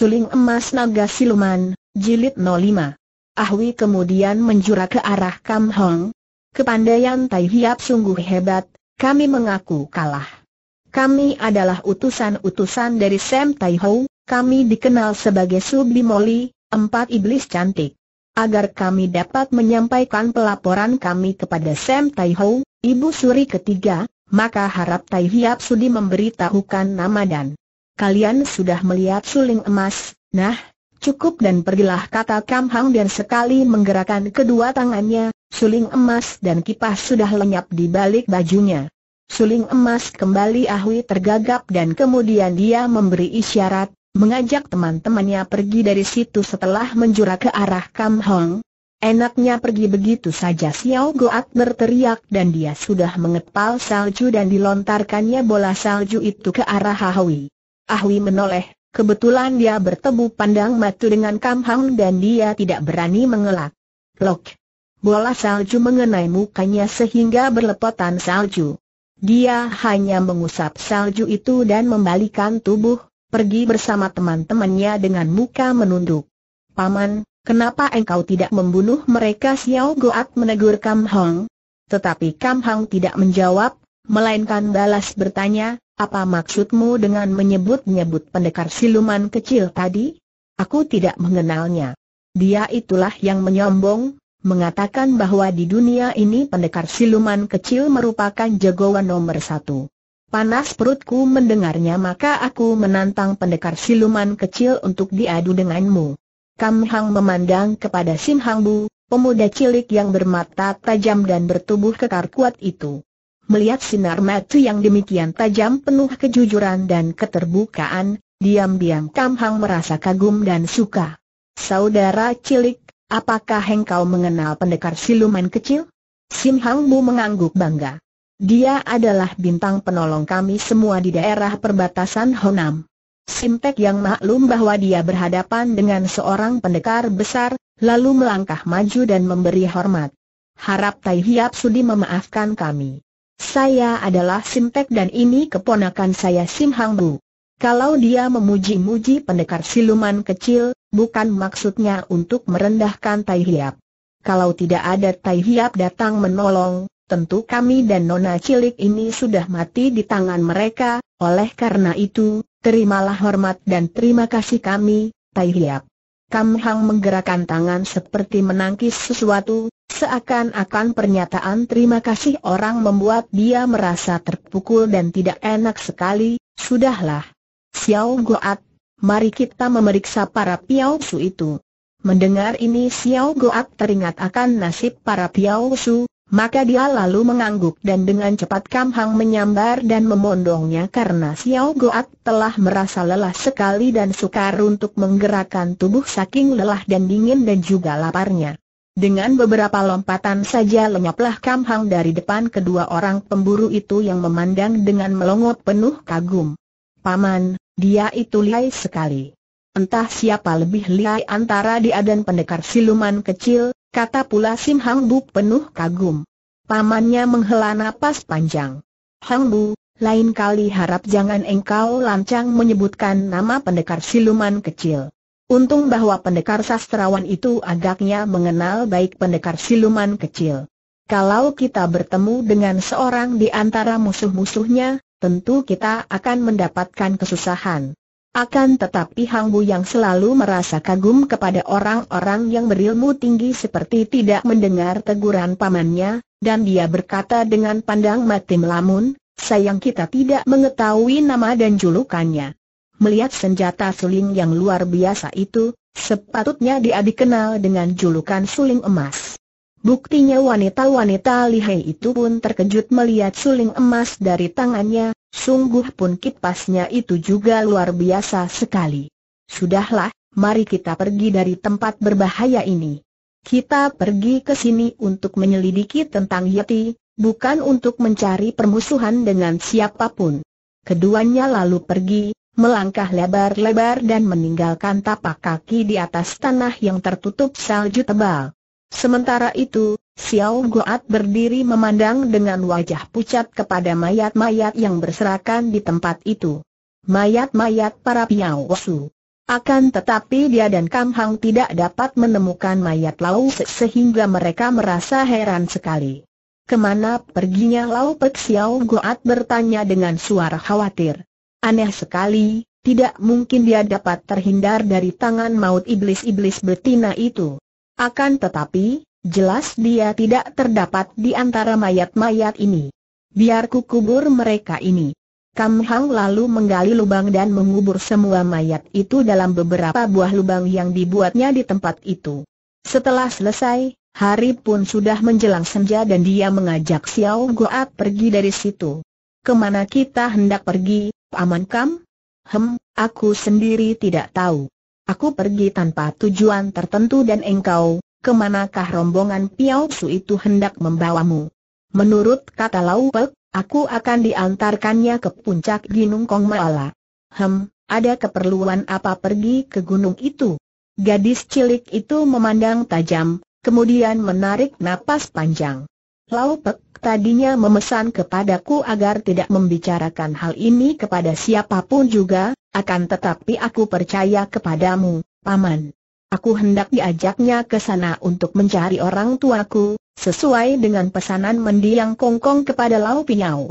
Suling Emas Naga Siluman, Jilid 05. Ahwi kemudian menjura ke arah Kam Hong. Kepandaian Tai Hiap sungguh hebat, kami mengaku kalah. Kami adalah utusan-utusan dari Sam Tai Ho, kami dikenal sebagai Sublimoli, empat iblis cantik. Agar kami dapat menyampaikan pelaporan kami kepada Sam Tai Ho, ibu suri ketiga, maka harap Tai Hiap Sudi memberitahukan nama dan kalian sudah melihat suling emas, nah, cukup dan pergilah kata Kam Hang dan sekali menggerakkan kedua tangannya, suling emas dan kipas sudah lenyap di balik bajunya. Suling emas kembali Ahui tergagap dan kemudian dia memberi isyarat, mengajak teman-temannya pergi dari situ setelah menjura ke arah Kam Hong. Enaknya pergi begitu saja Xiao Goat berteriak dan dia sudah mengepal salju dan dilontarkannya bola salju itu ke arah Hawi. Ahwi menoleh, kebetulan dia bertemu pandang matu dengan Kam Hang dan dia tidak berani mengelak. Lok. Bola salju mengenai mukanya sehingga berlepotan salju. Dia hanya mengusap salju itu dan membalikan tubuh, pergi bersama teman-temannya dengan muka menunduk. Paman, kenapa engkau tidak membunuh mereka Xiao Goat menegur Kam Hang. Tetapi Kam Hang tidak menjawab, Melainkan balas bertanya, apa maksudmu dengan menyebut-nyebut pendekar siluman kecil tadi? Aku tidak mengenalnya. Dia itulah yang menyombong, mengatakan bahwa di dunia ini pendekar siluman kecil merupakan jagoan nomor satu. Panas perutku mendengarnya maka aku menantang pendekar siluman kecil untuk diadu denganmu. Kam Hang memandang kepada Sim Hang Bu, pemuda cilik yang bermata tajam dan bertubuh kekar kuat itu. Melihat sinar mata yang demikian tajam penuh kejujuran dan keterbukaan, diam-diam Kam Hang merasa kagum dan suka. Saudara cilik, apakah engkau mengenal pendekar siluman kecil? Sim Hang Bu mengangguk bangga. Dia adalah bintang penolong kami semua di daerah perbatasan Honam. Simpek yang maklum bahwa dia berhadapan dengan seorang pendekar besar, lalu melangkah maju dan memberi hormat. Harap Tai Hiap sudi memaafkan kami. Saya adalah Simtek dan ini keponakan saya Sim Hang Bu. Kalau dia memuji-muji pendekar siluman kecil, bukan maksudnya untuk merendahkan Tai Hiap. Kalau tidak ada Tai Hiap datang menolong, tentu kami dan Nona Cilik ini sudah mati di tangan mereka, oleh karena itu, terimalah hormat dan terima kasih kami, Tai Hiap. Kam Hang menggerakkan tangan seperti menangkis sesuatu, Seakan-akan pernyataan terima kasih orang membuat dia merasa terpukul dan tidak enak sekali, sudahlah. Xiao Goat, mari kita memeriksa para piausu itu. Mendengar ini Xiao Goat teringat akan nasib para piausu, maka dia lalu mengangguk dan dengan cepat Kam Hang menyambar dan memondongnya karena Xiao Goat telah merasa lelah sekali dan sukar untuk menggerakkan tubuh saking lelah dan dingin dan juga laparnya. Dengan beberapa lompatan saja lenyaplah Kam Hang dari depan kedua orang pemburu itu yang memandang dengan melongo penuh kagum. Paman, dia itu lihai sekali. Entah siapa lebih lihai antara dia dan pendekar siluman kecil, kata pula Sim Hang Bu penuh kagum. Pamannya menghela napas panjang. Hang Bu, lain kali harap jangan engkau lancang menyebutkan nama pendekar siluman kecil. Untung bahwa pendekar sastrawan itu agaknya mengenal baik pendekar siluman kecil. Kalau kita bertemu dengan seorang di antara musuh-musuhnya, tentu kita akan mendapatkan kesusahan. Akan tetapi Hang Bu yang selalu merasa kagum kepada orang-orang yang berilmu tinggi seperti tidak mendengar teguran pamannya, dan dia berkata dengan pandang mati melamun, sayang kita tidak mengetahui nama dan julukannya. Melihat senjata suling yang luar biasa itu, sepatutnya dia dikenal dengan julukan suling emas. Buktinya wanita-wanita lihai itu pun terkejut melihat suling emas dari tangannya, sungguh pun kipasnya itu juga luar biasa sekali. Sudahlah, mari kita pergi dari tempat berbahaya ini. Kita pergi ke sini untuk menyelidiki tentang Yeti, bukan untuk mencari permusuhan dengan siapapun. Keduanya lalu pergi, melangkah lebar-lebar dan meninggalkan tapak kaki di atas tanah yang tertutup salju tebal. Sementara itu, Xiao Goat berdiri memandang dengan wajah pucat kepada mayat-mayat yang berserakan di tempat itu. Mayat-mayat para Piao Su. Akan tetapi dia dan Kam Hang tidak dapat menemukan mayat Lau sehingga mereka merasa heran sekali. Kemana perginya Lau Pek Xiao Goat bertanya dengan suara khawatir. Aneh sekali, tidak mungkin dia dapat terhindar dari tangan maut iblis-iblis betina itu. Akan tetapi, jelas dia tidak terdapat di antara mayat-mayat ini. Biar ku kubur mereka ini. Kam Hang lalu menggali lubang dan mengubur semua mayat itu dalam beberapa buah lubang yang dibuatnya di tempat itu. Setelah selesai, hari pun sudah menjelang senja dan dia mengajak Xiao Goat pergi dari situ. Kemana kita hendak pergi, Paman Kam? Hem, aku sendiri tidak tahu. Aku pergi tanpa tujuan tertentu dan engkau, kemanakah rombongan Piao Su itu hendak membawamu? Menurut kata Lau Pek, aku akan diantarkannya ke puncak Gunung Kong Maala. Hem, ada keperluan apa pergi ke gunung itu? Gadis cilik itu memandang tajam, kemudian menarik napas panjang. Lau Pek tadinya memesan kepadaku agar tidak membicarakan hal ini kepada siapapun juga, akan tetapi aku percaya kepadamu, Paman. Aku hendak diajaknya ke sana untuk mencari orang tuaku, sesuai dengan pesanan mendiang kongkong kepada Lau Pinyau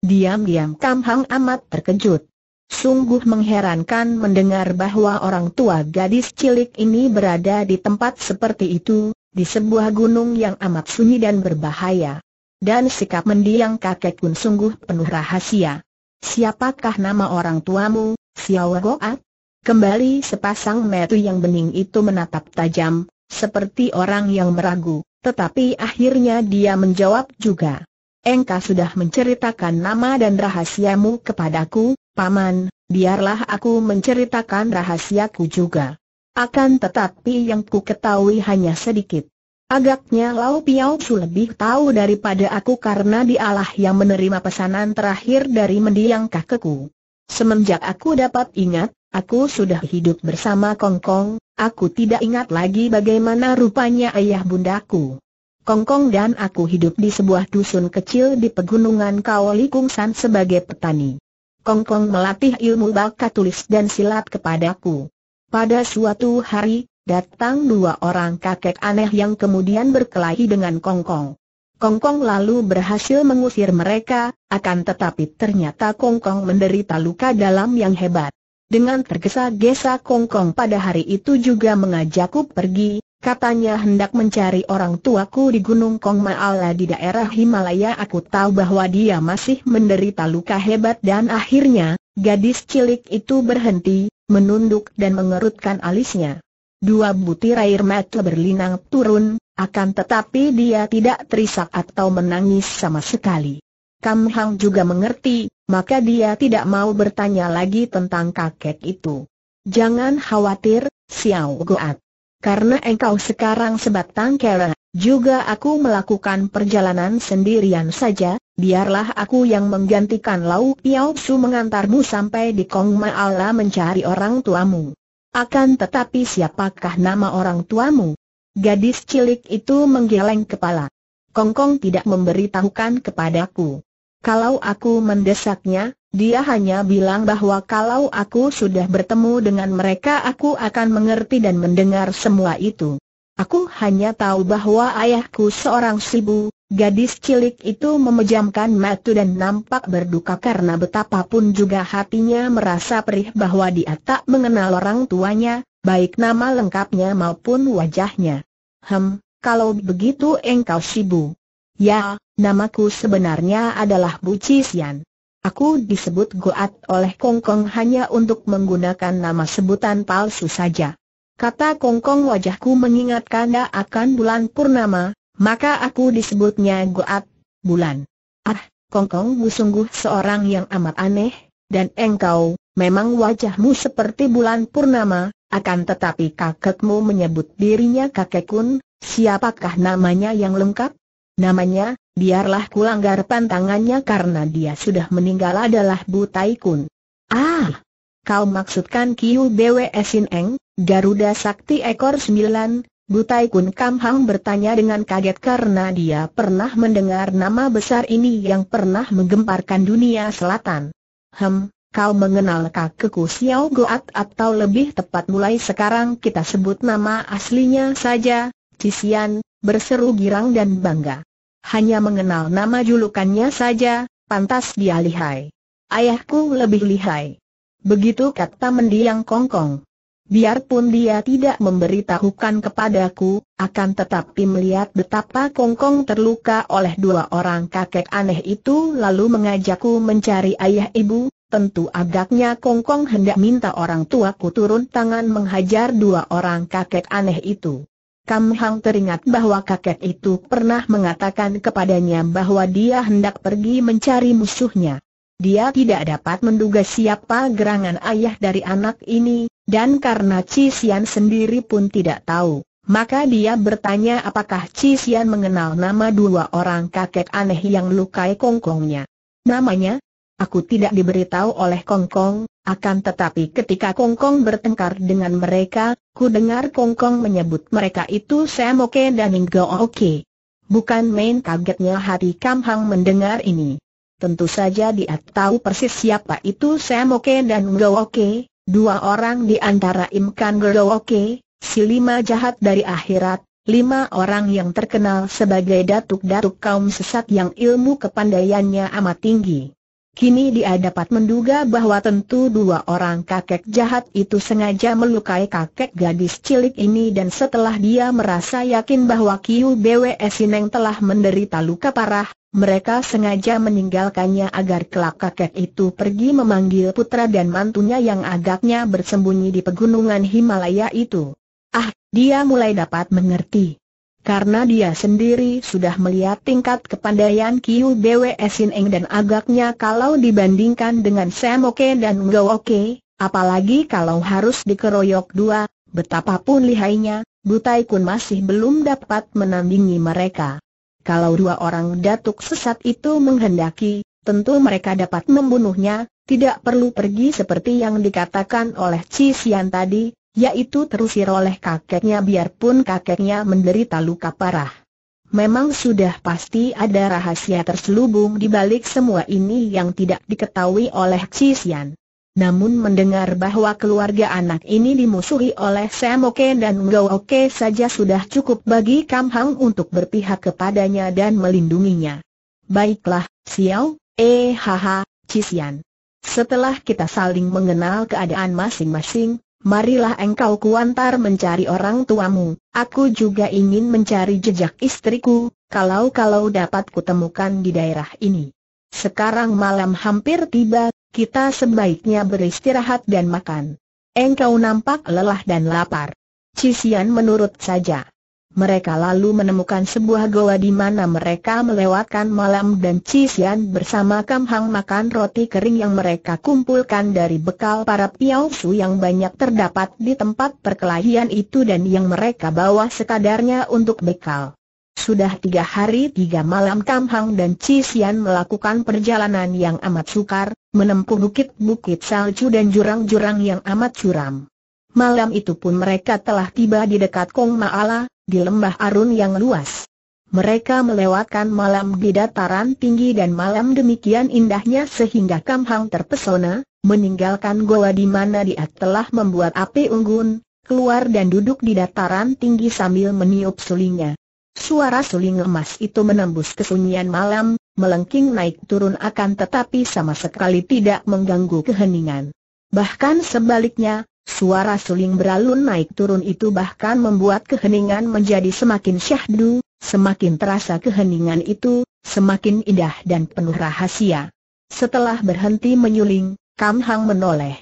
Diam-diam Kam Hang amat terkejut. Sungguh mengherankan mendengar bahwa orang tua gadis cilik ini berada di tempat seperti itu, di sebuah gunung yang amat sunyi dan berbahaya. Dan sikap mendiang kakek pun sungguh penuh rahasia. Siapakah nama orang tuamu, Xiao Goat? Kembali sepasang metu yang bening itu menatap tajam, seperti orang yang meragu, tetapi akhirnya dia menjawab juga. Engkau sudah menceritakan nama dan rahasiamu kepadaku, Paman, biarlah aku menceritakan rahasiaku juga. Akan tetapi yang ku ketahui hanya sedikit. Agaknya Lau Piao Su lebih tahu daripada aku karena dialah yang menerima pesanan terakhir dari mendiang kakekku. Semenjak aku dapat ingat, aku sudah hidup bersama Kongkong, Kong, aku tidak ingat lagi bagaimana rupanya ayah bundaku. Kongkong dan aku hidup di sebuah dusun kecil di pegunungan Kaoli San sebagai petani. Kongkong melatih ilmu baka tulis dan silat kepadaku. Pada suatu hari, datang dua orang kakek aneh yang kemudian berkelahi dengan Kongkong. Kongkong lalu berhasil mengusir mereka, akan tetapi ternyata Kongkong menderita luka dalam yang hebat. Dengan tergesa-gesa Kongkong pada hari itu juga mengajakku pergi, katanya hendak mencari orang tuaku di Gunung Kong Maala di daerah Himalaya aku tahu bahwa dia masih menderita luka hebat dan akhirnya, gadis cilik itu berhenti, menunduk dan mengerutkan alisnya. Dua butir air mata berlinang turun, akan tetapi dia tidak terisak atau menangis sama sekali. Kam Hang juga mengerti, maka dia tidak mau bertanya lagi tentang kakek itu. Jangan khawatir, Xiao Goat. Karena engkau sekarang sebatang kera, juga aku melakukan perjalanan sendirian saja, biarlah aku yang menggantikan Lau Piao Su mengantarmu sampai di Kong Allah mencari orang tuamu. Akan tetapi siapakah nama orang tuamu? Gadis cilik itu menggeleng kepala. Kongkong tidak memberitahukan kepadaku. Kalau aku mendesaknya, dia hanya bilang bahwa kalau aku sudah bertemu dengan mereka aku akan mengerti dan mendengar semua itu. Aku hanya tahu bahwa ayahku seorang sibu, gadis cilik itu memejamkan mata dan nampak berduka karena betapapun juga hatinya merasa perih bahwa dia tak mengenal orang tuanya, baik nama lengkapnya maupun wajahnya. Hem, kalau begitu engkau sibu. Ya, namaku sebenarnya adalah Bu Cisian. Aku disebut Goat oleh Kongkong hanya untuk menggunakan nama sebutan palsu saja. Kata Kongkong wajahku mengingatkan akan bulan purnama, maka aku disebutnya Goat, bulan. Ah, kongkong, sungguh seorang yang amat aneh, dan engkau, memang wajahmu seperti bulan purnama, akan tetapi kakekmu menyebut dirinya kakekun, siapakah namanya yang lengkap? Namanya, biarlah kulanggar pantangannya karena dia sudah meninggal adalah Butai Kun. Ah, kau maksudkan Kiu Bwe Sin Eng? Garuda Sakti Ekor 9, Butai Kun Kam Hang bertanya dengan kaget karena dia pernah mendengar nama besar ini yang pernah menggemparkan dunia selatan. Hem, kau mengenal kakekku Xiao Goat atau lebih tepat mulai sekarang kita sebut nama aslinya saja, Cisian, berseru girang dan bangga. Hanya mengenal nama julukannya saja, pantas dia lihai. Ayahku lebih lihai. Begitu kata mendiang kongkong. Biarpun dia tidak memberitahukan kepadaku, akan tetapi melihat betapa Kongkong terluka oleh dua orang kakek aneh itu lalu mengajakku mencari ayah ibu, tentu agaknya Kongkong hendak minta orang tuaku turun tangan menghajar dua orang kakek aneh itu. Kam Hang teringat bahwa kakek itu pernah mengatakan kepadanya bahwa dia hendak pergi mencari musuhnya. Dia tidak dapat menduga siapa gerangan ayah dari anak ini, dan karena Cisian sendiri pun tidak tahu, maka dia bertanya apakah Cisian mengenal nama dua orang kakek aneh yang lukai kongkongnya. Namanya? Aku tidak diberitahu oleh kongkong, akan tetapi ketika kongkong bertengkar dengan mereka, ku dengar kongkong menyebut mereka itu Semoke dan Oke. Bukan main kagetnya hati Kamhang mendengar ini. Tentu saja dia tahu persis siapa itu Semoke dan Oke. Dua orang di antara Imkan Gerooke, si lima jahat dari akhirat, lima orang yang terkenal sebagai datuk-datuk kaum sesat yang ilmu kepandaiannya amat tinggi. Kini dia dapat menduga bahwa tentu dua orang kakek jahat itu sengaja melukai kakek gadis cilik ini dan setelah dia merasa yakin bahwa Kiu Bwe Sineng telah menderita luka parah, mereka sengaja meninggalkannya agar kelak kakek itu pergi memanggil putra dan mantunya yang agaknya bersembunyi di pegunungan Himalaya itu. Ah, dia mulai dapat mengerti. Karena dia sendiri sudah melihat tingkat kepandaian Kiu Bwe Sin dan agaknya kalau dibandingkan dengan Sam Oke dan Ngo Oke, apalagi kalau harus dikeroyok dua, betapapun lihainya, Butai Kun masih belum dapat menandingi mereka. Kalau dua orang datuk sesat itu menghendaki, tentu mereka dapat membunuhnya, tidak perlu pergi seperti yang dikatakan oleh Ci tadi, yaitu terusir oleh kakeknya biarpun kakeknya menderita luka parah. Memang sudah pasti ada rahasia terselubung di balik semua ini yang tidak diketahui oleh Cisian. Namun mendengar bahwa keluarga anak ini dimusuhi oleh Sam dan Ngo Oke saja sudah cukup bagi Kam Hang untuk berpihak kepadanya dan melindunginya. Baiklah, Xiao, eh haha, Cisian. Setelah kita saling mengenal keadaan masing-masing, marilah engkau kuantar mencari orang tuamu, aku juga ingin mencari jejak istriku, kalau-kalau dapat kutemukan di daerah ini. Sekarang malam hampir tiba, kita sebaiknya beristirahat dan makan. Engkau nampak lelah dan lapar. Cisian menurut saja. Mereka lalu menemukan sebuah goa di mana mereka melewatkan malam dan Cisian bersama Kam Hang makan roti kering yang mereka kumpulkan dari bekal para piausu yang banyak terdapat di tempat perkelahian itu dan yang mereka bawa sekadarnya untuk bekal. Sudah tiga hari tiga malam Kam Hang dan Cisian melakukan perjalanan yang amat sukar, menempuh bukit-bukit salju dan jurang-jurang yang amat curam. Malam itu pun mereka telah tiba di dekat Kong Maala, di lembah Arun yang luas. Mereka melewatkan malam di dataran tinggi dan malam demikian indahnya sehingga Kamhang terpesona, meninggalkan goa di mana dia telah membuat api unggun, keluar dan duduk di dataran tinggi sambil meniup sulingnya. Suara suling emas itu menembus kesunyian malam, melengking naik turun akan tetapi sama sekali tidak mengganggu keheningan. Bahkan sebaliknya, Suara suling beralun naik turun itu bahkan membuat keheningan menjadi semakin syahdu, semakin terasa keheningan itu, semakin indah dan penuh rahasia. Setelah berhenti menyuling, Kam Hang menoleh.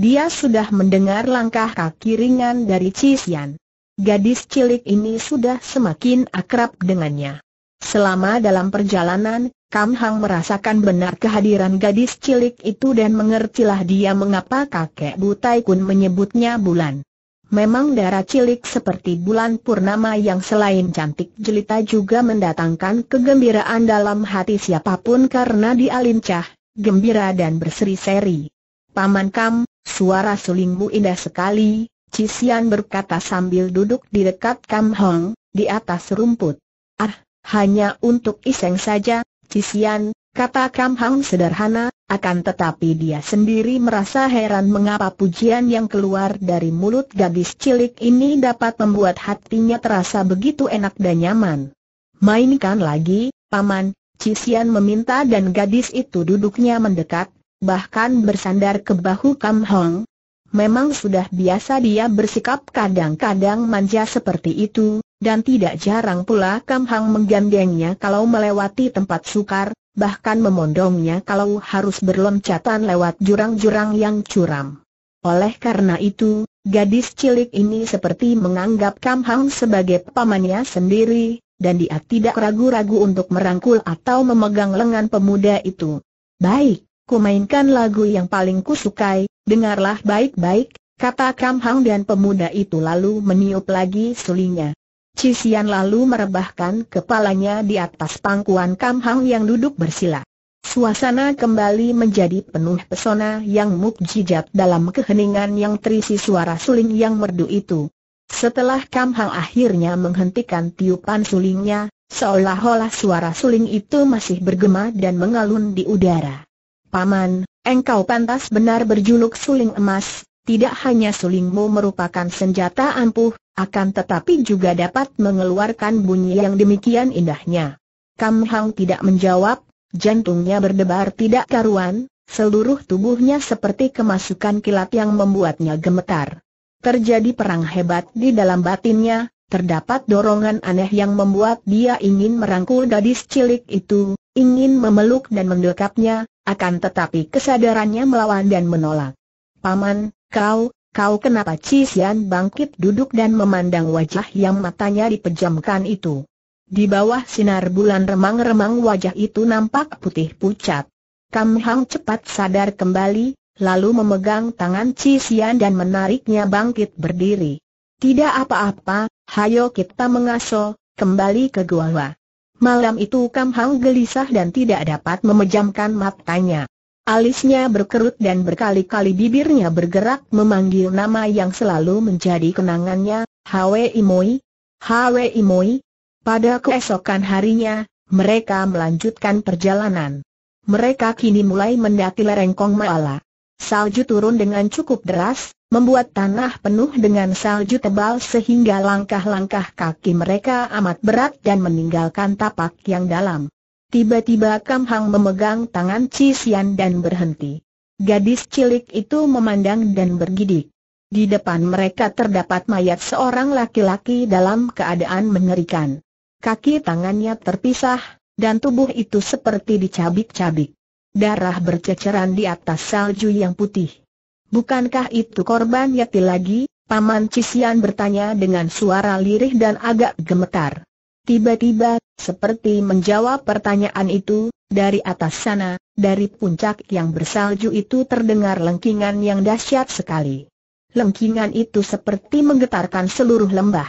Dia sudah mendengar langkah kaki ringan dari Cisian. Gadis cilik ini sudah semakin akrab dengannya. Selama dalam perjalanan, Kam Hang merasakan benar kehadiran gadis cilik itu dan mengertilah dia mengapa kakek Butai Kun menyebutnya bulan. Memang darah cilik seperti bulan purnama yang selain cantik jelita juga mendatangkan kegembiraan dalam hati siapapun karena dia lincah, gembira dan berseri-seri. Paman Kam, suara sulingmu indah sekali, Cisian berkata sambil duduk di dekat Kam Hong, di atas rumput. Ah, hanya untuk iseng saja, Cisian, kata Kam Hang sederhana, akan tetapi dia sendiri merasa heran mengapa pujian yang keluar dari mulut gadis cilik ini dapat membuat hatinya terasa begitu enak dan nyaman. Mainkan lagi, Paman, Cisian meminta dan gadis itu duduknya mendekat, bahkan bersandar ke bahu Kam Hong. Memang sudah biasa dia bersikap kadang-kadang manja seperti itu, dan tidak jarang pula Kam Hang menggandengnya kalau melewati tempat sukar, bahkan memondongnya kalau harus berloncatan lewat jurang-jurang yang curam. Oleh karena itu, gadis cilik ini seperti menganggap Kam Hang sebagai pamannya sendiri, dan dia tidak ragu-ragu untuk merangkul atau memegang lengan pemuda itu. Baik, ku mainkan lagu yang paling kusukai, dengarlah baik-baik, kata Kam Hang dan pemuda itu lalu meniup lagi sulingnya. Cisian lalu merebahkan kepalanya di atas pangkuan Kamhang yang duduk bersila. Suasana kembali menjadi penuh pesona yang mukjizat dalam keheningan yang terisi suara suling yang merdu itu. Setelah Kamhang akhirnya menghentikan tiupan sulingnya, seolah-olah suara suling itu masih bergema dan mengalun di udara. Paman, engkau pantas benar berjuluk suling emas, tidak hanya sulingmu merupakan senjata ampuh, akan tetapi juga dapat mengeluarkan bunyi yang demikian indahnya. Kam Hang tidak menjawab, jantungnya berdebar tidak karuan, seluruh tubuhnya seperti kemasukan kilat yang membuatnya gemetar. Terjadi perang hebat di dalam batinnya, terdapat dorongan aneh yang membuat dia ingin merangkul gadis cilik itu, ingin memeluk dan mendekapnya, akan tetapi kesadarannya melawan dan menolak. Paman, kau, Kau kenapa Cisian bangkit duduk dan memandang wajah yang matanya dipejamkan itu? Di bawah sinar bulan remang-remang wajah itu nampak putih pucat. Kam Hang cepat sadar kembali, lalu memegang tangan Cisian dan menariknya bangkit berdiri. Tidak apa-apa, hayo kita mengaso, kembali ke gua. Malam itu Kam Hang gelisah dan tidak dapat memejamkan matanya. Alisnya berkerut dan berkali-kali bibirnya bergerak memanggil nama yang selalu menjadi kenangannya, Hwe Imoi. Hwe Imoi. Pada keesokan harinya, mereka melanjutkan perjalanan. Mereka kini mulai mendaki lereng Kong Maala. Salju turun dengan cukup deras, membuat tanah penuh dengan salju tebal sehingga langkah-langkah kaki mereka amat berat dan meninggalkan tapak yang dalam. Tiba-tiba Kam Hang memegang tangan Chi Sian dan berhenti. Gadis cilik itu memandang dan bergidik. Di depan mereka terdapat mayat seorang laki-laki dalam keadaan mengerikan. Kaki tangannya terpisah, dan tubuh itu seperti dicabik-cabik. Darah berceceran di atas salju yang putih. Bukankah itu korban Yati lagi? Paman Cisian bertanya dengan suara lirih dan agak gemetar. Tiba-tiba, seperti menjawab pertanyaan itu, dari atas sana, dari puncak yang bersalju itu terdengar lengkingan yang dahsyat sekali. Lengkingan itu seperti menggetarkan seluruh lembah.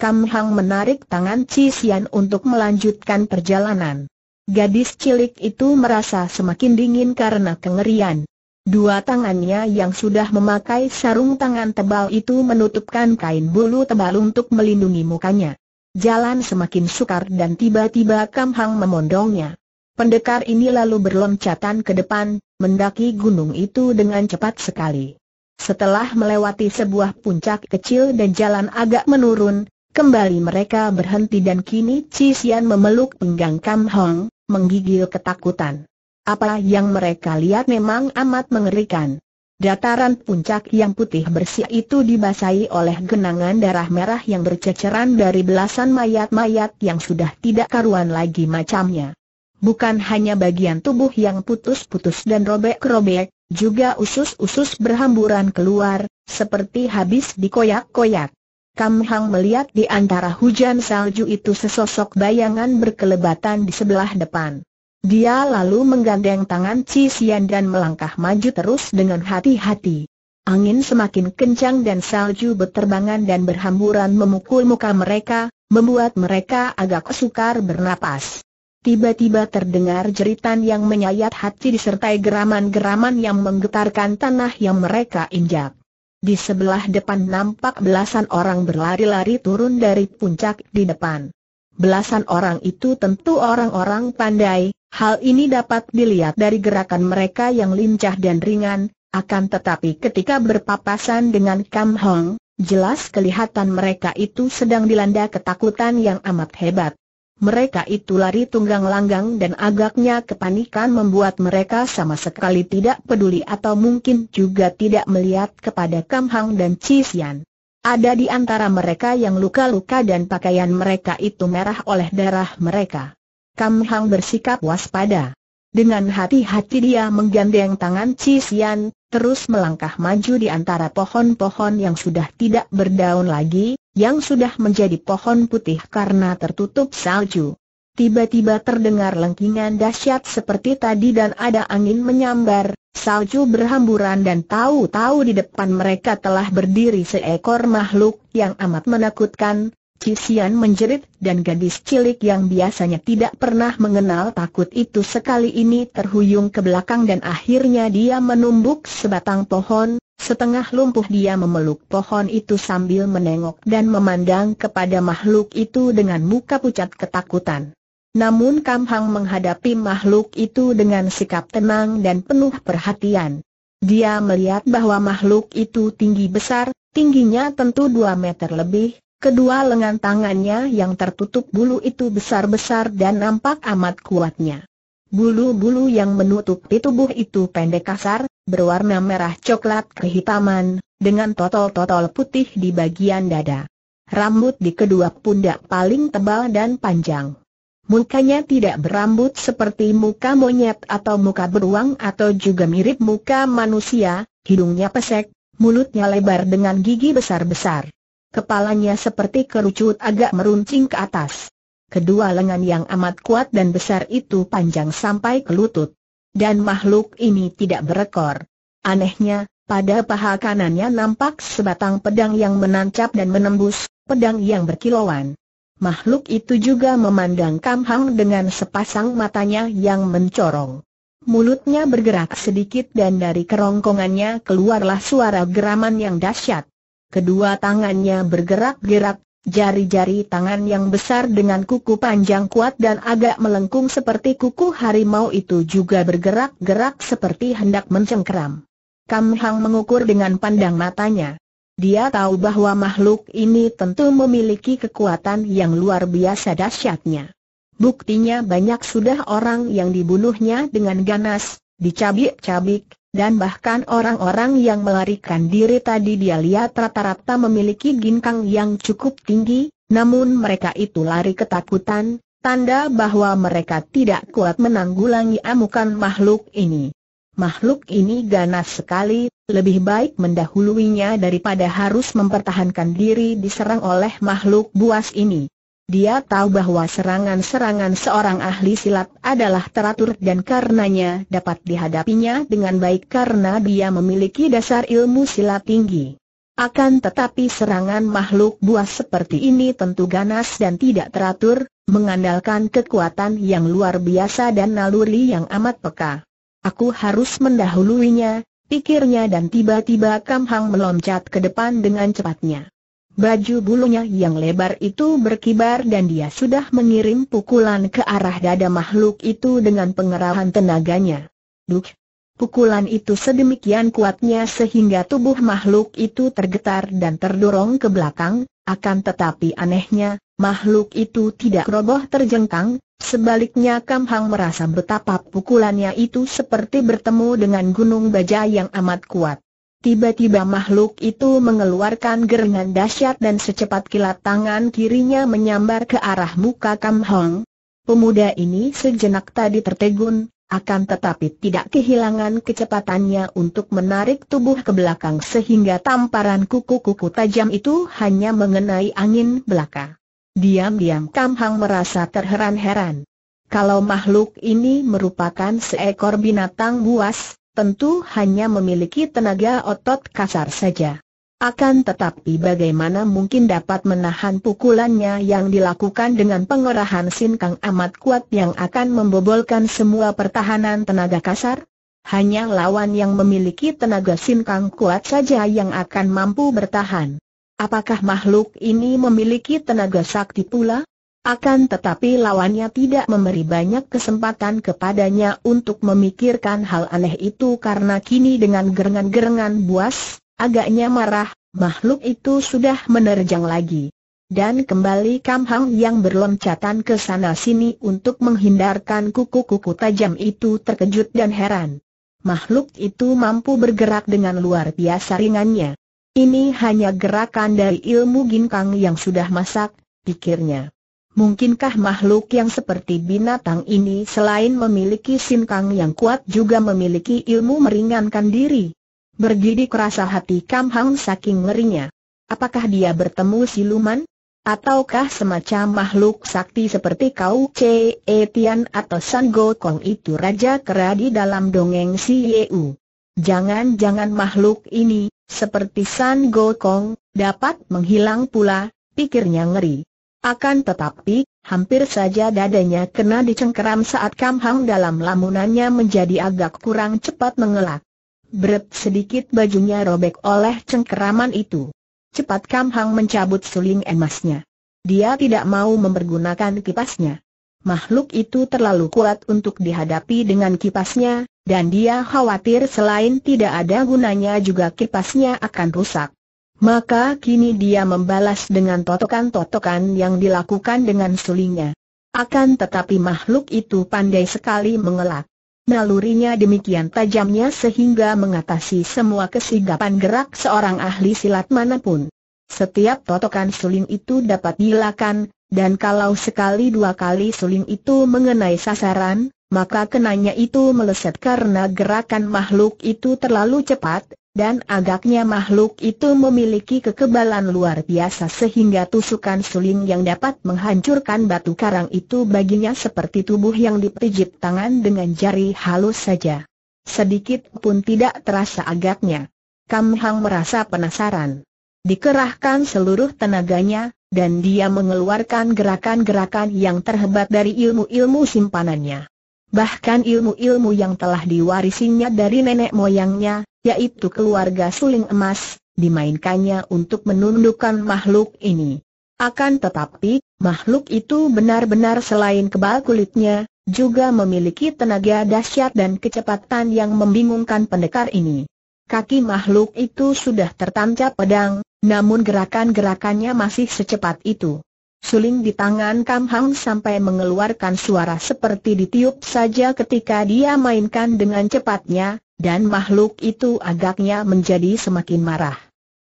Kam Hang menarik tangan Chi Xian untuk melanjutkan perjalanan. Gadis cilik itu merasa semakin dingin karena kengerian. Dua tangannya yang sudah memakai sarung tangan tebal itu menutupkan kain bulu tebal untuk melindungi mukanya. Jalan semakin sukar dan tiba-tiba Kam Hang memondongnya. Pendekar ini lalu berloncatan ke depan, mendaki gunung itu dengan cepat sekali. Setelah melewati sebuah puncak kecil dan jalan agak menurun, kembali mereka berhenti dan kini Cisian memeluk pinggang Kam Hong, menggigil ketakutan. Apa yang mereka lihat memang amat mengerikan. Dataran puncak yang putih bersih itu dibasahi oleh genangan darah merah yang berceceran dari belasan mayat-mayat yang sudah tidak karuan lagi macamnya. Bukan hanya bagian tubuh yang putus-putus dan robek-robek, juga usus-usus berhamburan keluar, seperti habis dikoyak-koyak. Kam Hang melihat di antara hujan salju itu sesosok bayangan berkelebatan di sebelah depan. Dia lalu menggandeng tangan Cisian dan melangkah maju terus dengan hati-hati. Angin semakin kencang dan salju berterbangan dan berhamburan memukul muka mereka, membuat mereka agak sukar bernapas. Tiba-tiba terdengar jeritan yang menyayat hati disertai geraman-geraman yang menggetarkan tanah yang mereka injak. Di sebelah depan nampak belasan orang berlari-lari turun dari puncak di depan. Belasan orang itu tentu orang-orang pandai, Hal ini dapat dilihat dari gerakan mereka yang lincah dan ringan, akan tetapi ketika berpapasan dengan Kam Hong, jelas kelihatan mereka itu sedang dilanda ketakutan yang amat hebat. Mereka itu lari tunggang-langgang dan agaknya kepanikan membuat mereka sama sekali tidak peduli atau mungkin juga tidak melihat kepada Kam Hang dan Cisian. Ada di antara mereka yang luka-luka dan pakaian mereka itu merah oleh darah mereka. Kam Hang bersikap waspada. Dengan hati-hati dia menggandeng tangan Cisian, terus melangkah maju di antara pohon-pohon yang sudah tidak berdaun lagi, yang sudah menjadi pohon putih karena tertutup salju. Tiba-tiba terdengar lengkingan dahsyat seperti tadi dan ada angin menyambar, salju berhamburan dan tahu-tahu di depan mereka telah berdiri seekor makhluk yang amat menakutkan, Kisian menjerit dan gadis cilik yang biasanya tidak pernah mengenal takut itu sekali ini terhuyung ke belakang dan akhirnya dia menumbuk sebatang pohon, setengah lumpuh dia memeluk pohon itu sambil menengok dan memandang kepada makhluk itu dengan muka pucat ketakutan. Namun Kam Hang menghadapi makhluk itu dengan sikap tenang dan penuh perhatian. Dia melihat bahwa makhluk itu tinggi besar, tingginya tentu dua meter lebih, Kedua lengan tangannya yang tertutup bulu itu besar-besar dan nampak amat kuatnya. Bulu-bulu yang menutupi tubuh itu pendek kasar, berwarna merah coklat kehitaman, dengan totol-totol putih di bagian dada. Rambut di kedua pundak paling tebal dan panjang. Mukanya tidak berambut seperti muka monyet atau muka beruang atau juga mirip muka manusia, hidungnya pesek, mulutnya lebar dengan gigi besar-besar. Kepalanya seperti kerucut agak meruncing ke atas. Kedua lengan yang amat kuat dan besar itu panjang sampai ke lutut. Dan makhluk ini tidak berekor. Anehnya, pada paha kanannya nampak sebatang pedang yang menancap dan menembus, pedang yang berkilauan. Makhluk itu juga memandang Kam Hang dengan sepasang matanya yang mencorong. Mulutnya bergerak sedikit dan dari kerongkongannya keluarlah suara geraman yang dahsyat kedua tangannya bergerak-gerak, jari-jari tangan yang besar dengan kuku panjang kuat dan agak melengkung seperti kuku harimau itu juga bergerak-gerak seperti hendak mencengkeram. Kam Hang mengukur dengan pandang matanya. Dia tahu bahwa makhluk ini tentu memiliki kekuatan yang luar biasa dahsyatnya. Buktinya banyak sudah orang yang dibunuhnya dengan ganas, dicabik-cabik, dan bahkan orang-orang yang melarikan diri tadi dia lihat rata-rata memiliki ginkang yang cukup tinggi, namun mereka itu lari ketakutan, tanda bahwa mereka tidak kuat menanggulangi amukan makhluk ini. Makhluk ini ganas sekali, lebih baik mendahuluinya daripada harus mempertahankan diri diserang oleh makhluk buas ini. Dia tahu bahwa serangan-serangan seorang ahli silat adalah teratur dan karenanya dapat dihadapinya dengan baik karena dia memiliki dasar ilmu silat tinggi. Akan tetapi serangan makhluk buas seperti ini tentu ganas dan tidak teratur, mengandalkan kekuatan yang luar biasa dan naluri yang amat peka. Aku harus mendahuluinya, pikirnya dan tiba-tiba Kam Hang meloncat ke depan dengan cepatnya. Baju bulunya yang lebar itu berkibar dan dia sudah mengirim pukulan ke arah dada makhluk itu dengan pengerahan tenaganya. Duk! Pukulan itu sedemikian kuatnya sehingga tubuh makhluk itu tergetar dan terdorong ke belakang, akan tetapi anehnya, makhluk itu tidak roboh terjengkang, sebaliknya Kamhang merasa betapa pukulannya itu seperti bertemu dengan gunung baja yang amat kuat. Tiba-tiba makhluk itu mengeluarkan gerangan dahsyat dan secepat kilat tangan kirinya menyambar ke arah muka Kam Hong. Pemuda ini sejenak tadi tertegun, akan tetapi tidak kehilangan kecepatannya untuk menarik tubuh ke belakang sehingga tamparan kuku-kuku tajam itu hanya mengenai angin belaka. Diam-diam Kam Hong merasa terheran-heran. Kalau makhluk ini merupakan seekor binatang buas, tentu hanya memiliki tenaga otot kasar saja. Akan tetapi bagaimana mungkin dapat menahan pukulannya yang dilakukan dengan pengerahan sinkang amat kuat yang akan membobolkan semua pertahanan tenaga kasar? Hanya lawan yang memiliki tenaga sinkang kuat saja yang akan mampu bertahan. Apakah makhluk ini memiliki tenaga sakti pula? Akan tetapi lawannya tidak memberi banyak kesempatan kepadanya untuk memikirkan hal aneh itu karena kini dengan gerengan-gerengan buas, agaknya marah, makhluk itu sudah menerjang lagi. Dan kembali Kam Hang yang berloncatan ke sana-sini untuk menghindarkan kuku-kuku tajam itu terkejut dan heran. Makhluk itu mampu bergerak dengan luar biasa ringannya. Ini hanya gerakan dari ilmu ginkang yang sudah masak, pikirnya. Mungkinkah makhluk yang seperti binatang ini selain memiliki sinkang yang kuat juga memiliki ilmu meringankan diri? Bergidik kerasa hati Kam Hang saking ngerinya. Apakah dia bertemu siluman? Ataukah semacam makhluk sakti seperti Kau Che Etian atau San Go Kong itu Raja Kera di dalam dongeng Si Yeu? Jangan-jangan makhluk ini, seperti San Go Kong, dapat menghilang pula, pikirnya ngeri. Akan tetapi, hampir saja dadanya kena dicengkeram saat Kam Hang dalam lamunannya menjadi agak kurang cepat mengelak. Berat sedikit bajunya robek oleh cengkeraman itu. Cepat Kam Hang mencabut suling emasnya. Dia tidak mau mempergunakan kipasnya. Makhluk itu terlalu kuat untuk dihadapi dengan kipasnya, dan dia khawatir selain tidak ada gunanya juga kipasnya akan rusak. Maka kini dia membalas dengan totokan-totokan yang dilakukan dengan sulingnya. Akan tetapi makhluk itu pandai sekali mengelak. Nalurinya demikian tajamnya sehingga mengatasi semua kesigapan gerak seorang ahli silat manapun. Setiap totokan suling itu dapat dilakukan, dan kalau sekali dua kali suling itu mengenai sasaran, maka kenanya itu meleset karena gerakan makhluk itu terlalu cepat, dan agaknya makhluk itu memiliki kekebalan luar biasa sehingga tusukan suling yang dapat menghancurkan batu karang itu baginya seperti tubuh yang dipijit tangan dengan jari halus saja. Sedikit pun tidak terasa agaknya. Kam Hang merasa penasaran. Dikerahkan seluruh tenaganya, dan dia mengeluarkan gerakan-gerakan yang terhebat dari ilmu-ilmu simpanannya. Bahkan ilmu-ilmu yang telah diwarisinya dari nenek moyangnya, yaitu keluarga suling emas, dimainkannya untuk menundukkan makhluk ini. Akan tetapi, makhluk itu benar-benar selain kebal kulitnya, juga memiliki tenaga dahsyat dan kecepatan yang membingungkan pendekar ini. Kaki makhluk itu sudah tertancap pedang, namun gerakan-gerakannya masih secepat itu. Suling di tangan Kam Hang sampai mengeluarkan suara seperti ditiup saja ketika dia mainkan dengan cepatnya, dan makhluk itu agaknya menjadi semakin marah.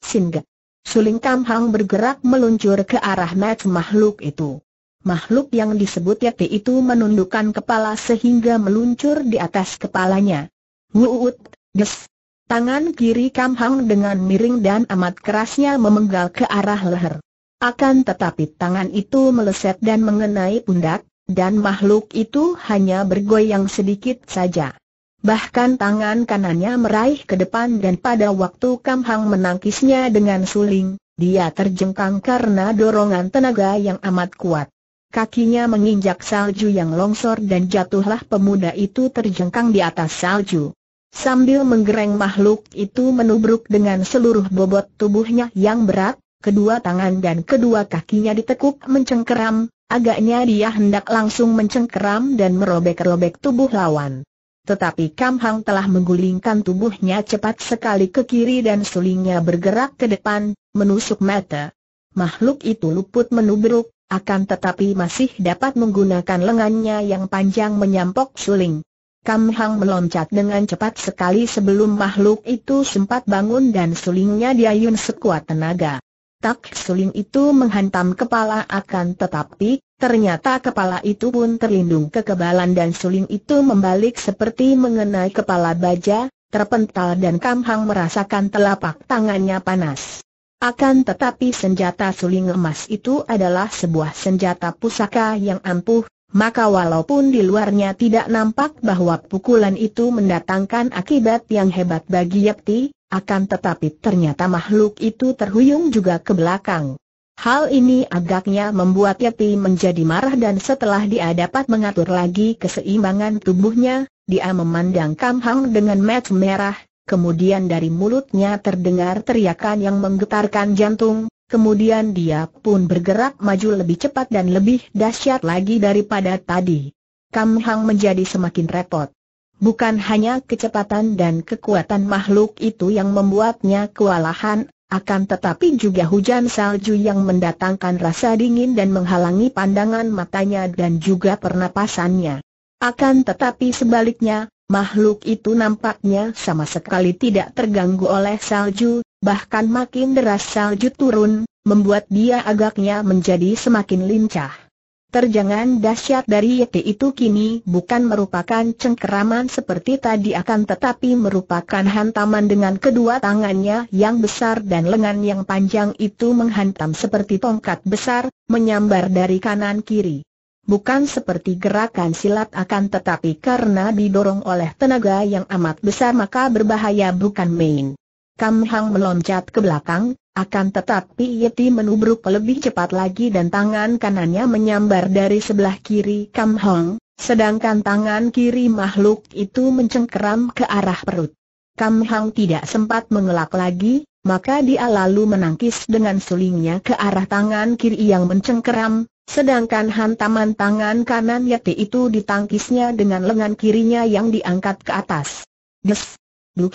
Singa. Suling Kam Hang bergerak meluncur ke arah mat makhluk itu. Makhluk yang disebut Yati itu menundukkan kepala sehingga meluncur di atas kepalanya. Wuut, des. Tangan kiri Kam Hang dengan miring dan amat kerasnya memenggal ke arah leher. Akan tetapi tangan itu meleset dan mengenai pundak, dan makhluk itu hanya bergoyang sedikit saja. Bahkan tangan kanannya meraih ke depan dan pada waktu Kamhang menangkisnya dengan suling, dia terjengkang karena dorongan tenaga yang amat kuat. Kakinya menginjak salju yang longsor dan jatuhlah pemuda itu terjengkang di atas salju. Sambil menggereng makhluk itu menubruk dengan seluruh bobot tubuhnya yang berat, kedua tangan dan kedua kakinya ditekuk mencengkeram, agaknya dia hendak langsung mencengkeram dan merobek-robek tubuh lawan. Tetapi Kam Hang telah menggulingkan tubuhnya cepat sekali ke kiri dan sulingnya bergerak ke depan, menusuk mata. Makhluk itu luput menubruk, akan tetapi masih dapat menggunakan lengannya yang panjang menyampok suling. Kam Hang meloncat dengan cepat sekali sebelum makhluk itu sempat bangun dan sulingnya diayun sekuat tenaga. Tak Suling itu menghantam kepala akan tetapi, ternyata kepala itu pun terlindung kekebalan dan Suling itu membalik seperti mengenai kepala baja, terpental dan Kam Hang merasakan telapak tangannya panas. Akan tetapi senjata Suling emas itu adalah sebuah senjata pusaka yang ampuh, maka walaupun di luarnya tidak nampak bahwa pukulan itu mendatangkan akibat yang hebat bagi Yakti, akan tetapi ternyata makhluk itu terhuyung juga ke belakang. Hal ini agaknya membuat Yeti menjadi marah dan setelah dia dapat mengatur lagi keseimbangan tubuhnya, dia memandang Kam Hang dengan mata merah, kemudian dari mulutnya terdengar teriakan yang menggetarkan jantung, kemudian dia pun bergerak maju lebih cepat dan lebih dahsyat lagi daripada tadi. Kam Hang menjadi semakin repot. Bukan hanya kecepatan dan kekuatan makhluk itu yang membuatnya kewalahan, akan tetapi juga hujan salju yang mendatangkan rasa dingin dan menghalangi pandangan matanya dan juga pernapasannya. Akan tetapi sebaliknya, makhluk itu nampaknya sama sekali tidak terganggu oleh salju, bahkan makin deras salju turun, membuat dia agaknya menjadi semakin lincah. Terjangan dahsyat dari Yeti itu kini bukan merupakan cengkeraman seperti tadi akan tetapi merupakan hantaman dengan kedua tangannya yang besar dan lengan yang panjang itu menghantam seperti tongkat besar, menyambar dari kanan kiri. Bukan seperti gerakan silat akan tetapi karena didorong oleh tenaga yang amat besar maka berbahaya bukan main. Kam Hang meloncat ke belakang, akan tetapi Yeti menubruk lebih cepat lagi dan tangan kanannya menyambar dari sebelah kiri Kam Hong, sedangkan tangan kiri makhluk itu mencengkeram ke arah perut. Kam Hong tidak sempat mengelak lagi, maka dia lalu menangkis dengan sulingnya ke arah tangan kiri yang mencengkeram, sedangkan hantaman tangan kanan Yeti itu ditangkisnya dengan lengan kirinya yang diangkat ke atas. Des! Duk!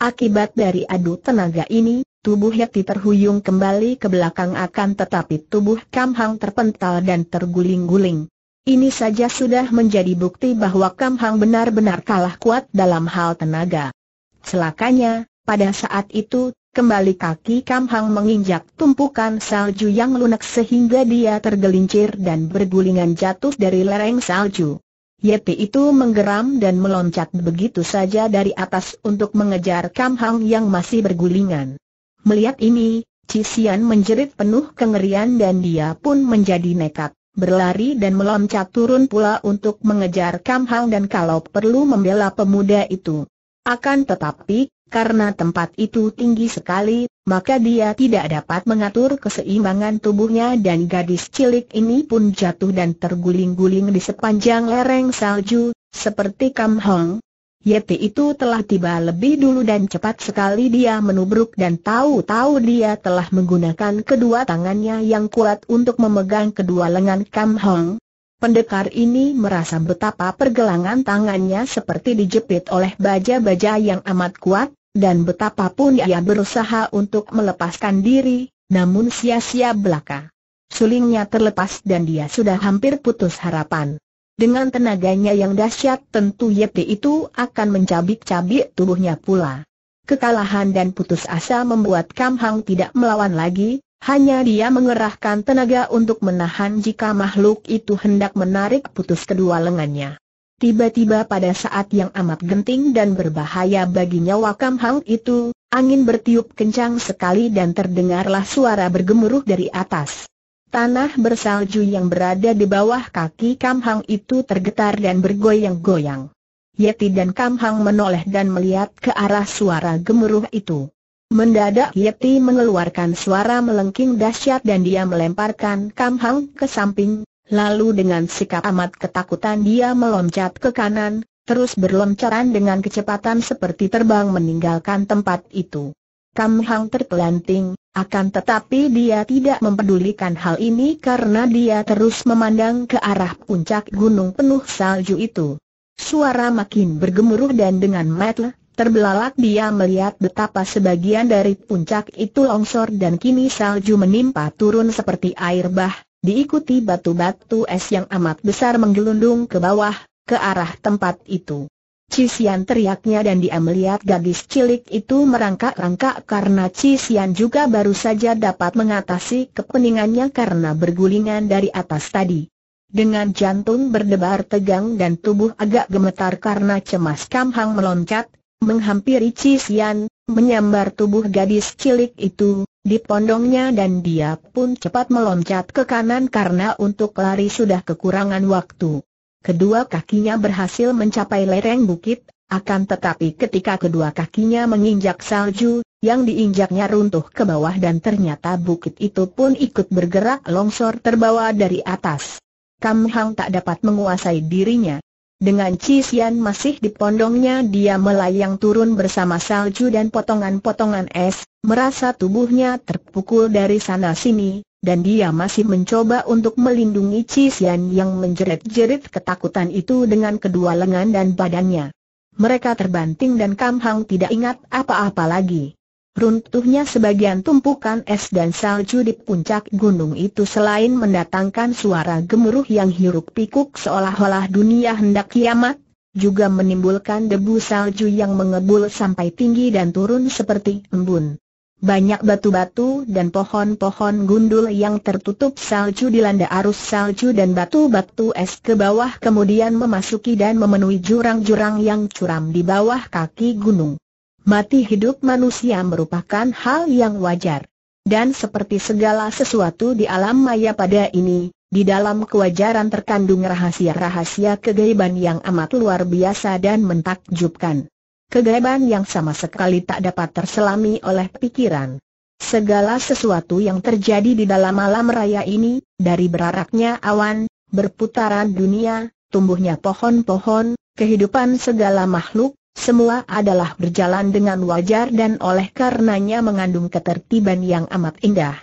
Akibat dari adu tenaga ini, tubuh Yati terhuyung kembali ke belakang akan tetapi tubuh Kam Hang terpental dan terguling-guling. Ini saja sudah menjadi bukti bahwa Kam Hang benar-benar kalah kuat dalam hal tenaga. Celakanya, pada saat itu, kembali kaki Kam Hang menginjak tumpukan salju yang lunak sehingga dia tergelincir dan bergulingan jatuh dari lereng salju. Yeti itu menggeram dan meloncat begitu saja dari atas untuk mengejar Kam Hang yang masih bergulingan. Melihat ini, Cisian menjerit penuh kengerian dan dia pun menjadi nekat, berlari dan meloncat turun pula untuk mengejar Kam Hang dan kalau perlu membela pemuda itu. Akan tetapi, karena tempat itu tinggi sekali, maka dia tidak dapat mengatur keseimbangan tubuhnya dan gadis cilik ini pun jatuh dan terguling-guling di sepanjang lereng salju, seperti Kam Hong. Yeti itu telah tiba lebih dulu dan cepat sekali dia menubruk dan tahu-tahu dia telah menggunakan kedua tangannya yang kuat untuk memegang kedua lengan Kam Hong. Pendekar ini merasa betapa pergelangan tangannya seperti dijepit oleh baja-baja yang amat kuat, dan betapapun ia berusaha untuk melepaskan diri, namun sia-sia belaka. Sulingnya terlepas dan dia sudah hampir putus harapan. Dengan tenaganya yang dahsyat tentu Yeti itu akan mencabik-cabik tubuhnya pula. Kekalahan dan putus asa membuat Kam Hang tidak melawan lagi, hanya dia mengerahkan tenaga untuk menahan jika makhluk itu hendak menarik putus kedua lengannya. Tiba-tiba pada saat yang amat genting dan berbahaya bagi nyawa Kam Hang itu, angin bertiup kencang sekali dan terdengarlah suara bergemuruh dari atas. Tanah bersalju yang berada di bawah kaki Kam Hang itu tergetar dan bergoyang-goyang. Yeti dan Kam Hang menoleh dan melihat ke arah suara gemuruh itu. Mendadak Yeti mengeluarkan suara melengking dahsyat dan dia melemparkan Kam Hang ke samping, Lalu dengan sikap amat ketakutan dia meloncat ke kanan, terus berloncatan dengan kecepatan seperti terbang meninggalkan tempat itu. Kam Hang terpelanting, akan tetapi dia tidak mempedulikan hal ini karena dia terus memandang ke arah puncak gunung penuh salju itu. Suara makin bergemuruh dan dengan metel, terbelalak dia melihat betapa sebagian dari puncak itu longsor dan kini salju menimpa turun seperti air bah, diikuti batu-batu es yang amat besar menggelundung ke bawah, ke arah tempat itu. Cisian teriaknya dan dia melihat gadis cilik itu merangkak-rangkak karena Cisian juga baru saja dapat mengatasi kepeningannya karena bergulingan dari atas tadi. Dengan jantung berdebar tegang dan tubuh agak gemetar karena cemas Kam Hang meloncat, menghampiri Cisian, menyambar tubuh gadis cilik itu, dipondongnya dan dia pun cepat meloncat ke kanan karena untuk lari sudah kekurangan waktu. Kedua kakinya berhasil mencapai lereng bukit, akan tetapi ketika kedua kakinya menginjak salju, yang diinjaknya runtuh ke bawah dan ternyata bukit itu pun ikut bergerak longsor terbawa dari atas. Kam Hang tak dapat menguasai dirinya. Dengan Cisian masih di pondongnya dia melayang turun bersama salju dan potongan-potongan es, merasa tubuhnya terpukul dari sana-sini, dan dia masih mencoba untuk melindungi Cisian yang menjerit-jerit ketakutan itu dengan kedua lengan dan badannya. Mereka terbanting dan Kam Hang tidak ingat apa-apa lagi runtuhnya sebagian tumpukan es dan salju di puncak gunung itu selain mendatangkan suara gemuruh yang hiruk pikuk seolah-olah dunia hendak kiamat, juga menimbulkan debu salju yang mengebul sampai tinggi dan turun seperti embun. Banyak batu-batu dan pohon-pohon gundul yang tertutup salju dilanda arus salju dan batu-batu es ke bawah kemudian memasuki dan memenuhi jurang-jurang yang curam di bawah kaki gunung mati hidup manusia merupakan hal yang wajar. Dan seperti segala sesuatu di alam maya pada ini, di dalam kewajaran terkandung rahasia-rahasia kegaiban yang amat luar biasa dan mentakjubkan. Kegaiban yang sama sekali tak dapat terselami oleh pikiran. Segala sesuatu yang terjadi di dalam alam raya ini, dari beraraknya awan, berputaran dunia, tumbuhnya pohon-pohon, kehidupan segala makhluk, semua adalah berjalan dengan wajar dan oleh karenanya mengandung ketertiban yang amat indah.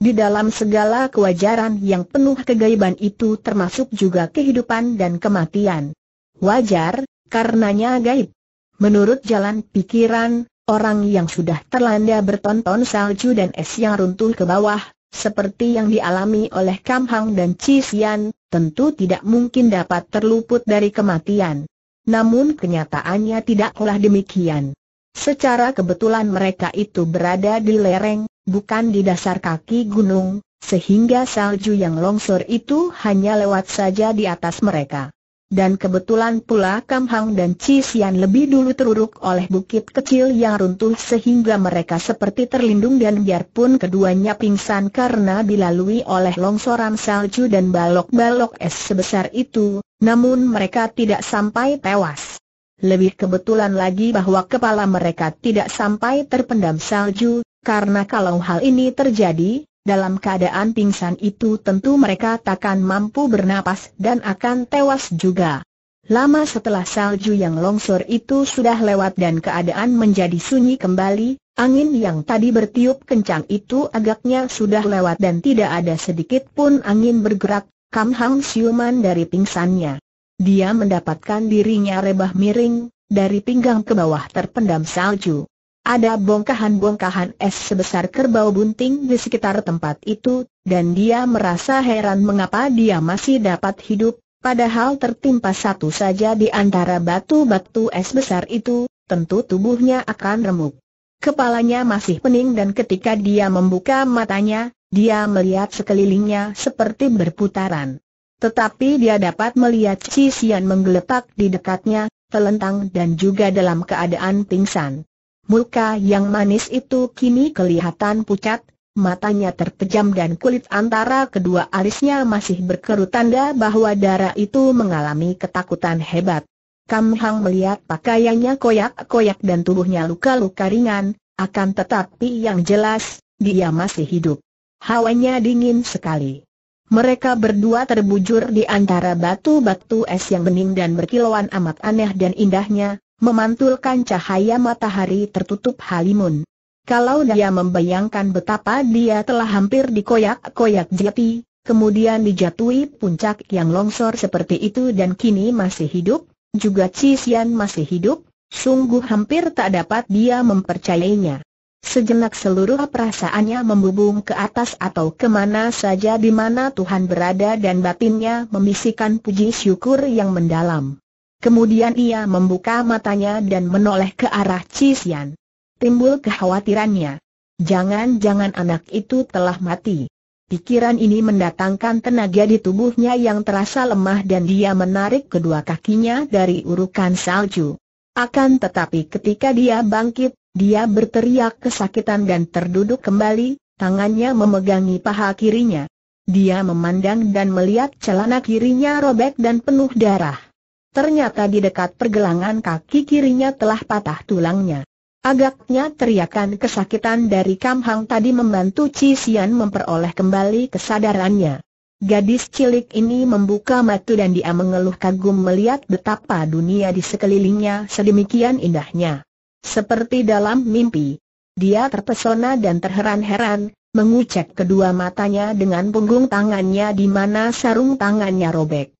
Di dalam segala kewajaran yang penuh kegaiban itu termasuk juga kehidupan dan kematian. Wajar, karenanya gaib. Menurut jalan pikiran, orang yang sudah terlanda bertonton salju dan es yang runtuh ke bawah, seperti yang dialami oleh Kam Hang dan Chi Sian, tentu tidak mungkin dapat terluput dari kematian. Namun kenyataannya tidaklah demikian. Secara kebetulan mereka itu berada di lereng, bukan di dasar kaki gunung, sehingga salju yang longsor itu hanya lewat saja di atas mereka. Dan kebetulan pula Kam Hang dan Chi Sian lebih dulu teruruk oleh bukit kecil yang runtuh sehingga mereka seperti terlindung dan biarpun keduanya pingsan karena dilalui oleh longsoran salju dan balok-balok es sebesar itu, namun mereka tidak sampai tewas. Lebih kebetulan lagi bahwa kepala mereka tidak sampai terpendam salju, karena kalau hal ini terjadi, dalam keadaan pingsan itu tentu mereka takkan mampu bernapas dan akan tewas juga. Lama setelah salju yang longsor itu sudah lewat dan keadaan menjadi sunyi kembali, angin yang tadi bertiup kencang itu agaknya sudah lewat dan tidak ada sedikit pun angin bergerak, Kam Hang siuman dari pingsannya. Dia mendapatkan dirinya rebah miring, dari pinggang ke bawah terpendam salju. Ada bongkahan-bongkahan es sebesar kerbau bunting di sekitar tempat itu, dan dia merasa heran mengapa dia masih dapat hidup, padahal tertimpa satu saja di antara batu-batu es besar itu, tentu tubuhnya akan remuk. Kepalanya masih pening dan ketika dia membuka matanya, dia melihat sekelilingnya seperti berputaran. Tetapi dia dapat melihat Cisian menggeletak di dekatnya, telentang dan juga dalam keadaan pingsan. Muka yang manis itu kini kelihatan pucat, matanya terpejam dan kulit antara kedua alisnya masih berkerut tanda bahwa darah itu mengalami ketakutan hebat. Kam Hang melihat pakaiannya koyak-koyak dan tubuhnya luka-luka ringan, akan tetapi yang jelas, dia masih hidup. Hawanya dingin sekali. Mereka berdua terbujur di antara batu-batu es yang bening dan berkilauan amat aneh dan indahnya, memantulkan cahaya matahari tertutup Halimun. Kalau dia membayangkan betapa dia telah hampir dikoyak-koyak jati, kemudian dijatuhi puncak yang longsor seperti itu dan kini masih hidup, juga Cisian masih hidup, sungguh hampir tak dapat dia mempercayainya. Sejenak seluruh perasaannya membubung ke atas atau kemana saja di mana Tuhan berada dan batinnya membisikkan puji syukur yang mendalam. Kemudian ia membuka matanya dan menoleh ke arah Cisian. Timbul kekhawatirannya. Jangan-jangan anak itu telah mati. Pikiran ini mendatangkan tenaga di tubuhnya yang terasa lemah dan dia menarik kedua kakinya dari urukan salju. Akan tetapi ketika dia bangkit, dia berteriak kesakitan dan terduduk kembali, tangannya memegangi paha kirinya. Dia memandang dan melihat celana kirinya robek dan penuh darah ternyata di dekat pergelangan kaki kirinya telah patah tulangnya. Agaknya teriakan kesakitan dari Kam Hang tadi membantu Chi Xian memperoleh kembali kesadarannya. Gadis cilik ini membuka mata dan dia mengeluh kagum melihat betapa dunia di sekelilingnya sedemikian indahnya. Seperti dalam mimpi, dia terpesona dan terheran-heran, mengucek kedua matanya dengan punggung tangannya di mana sarung tangannya robek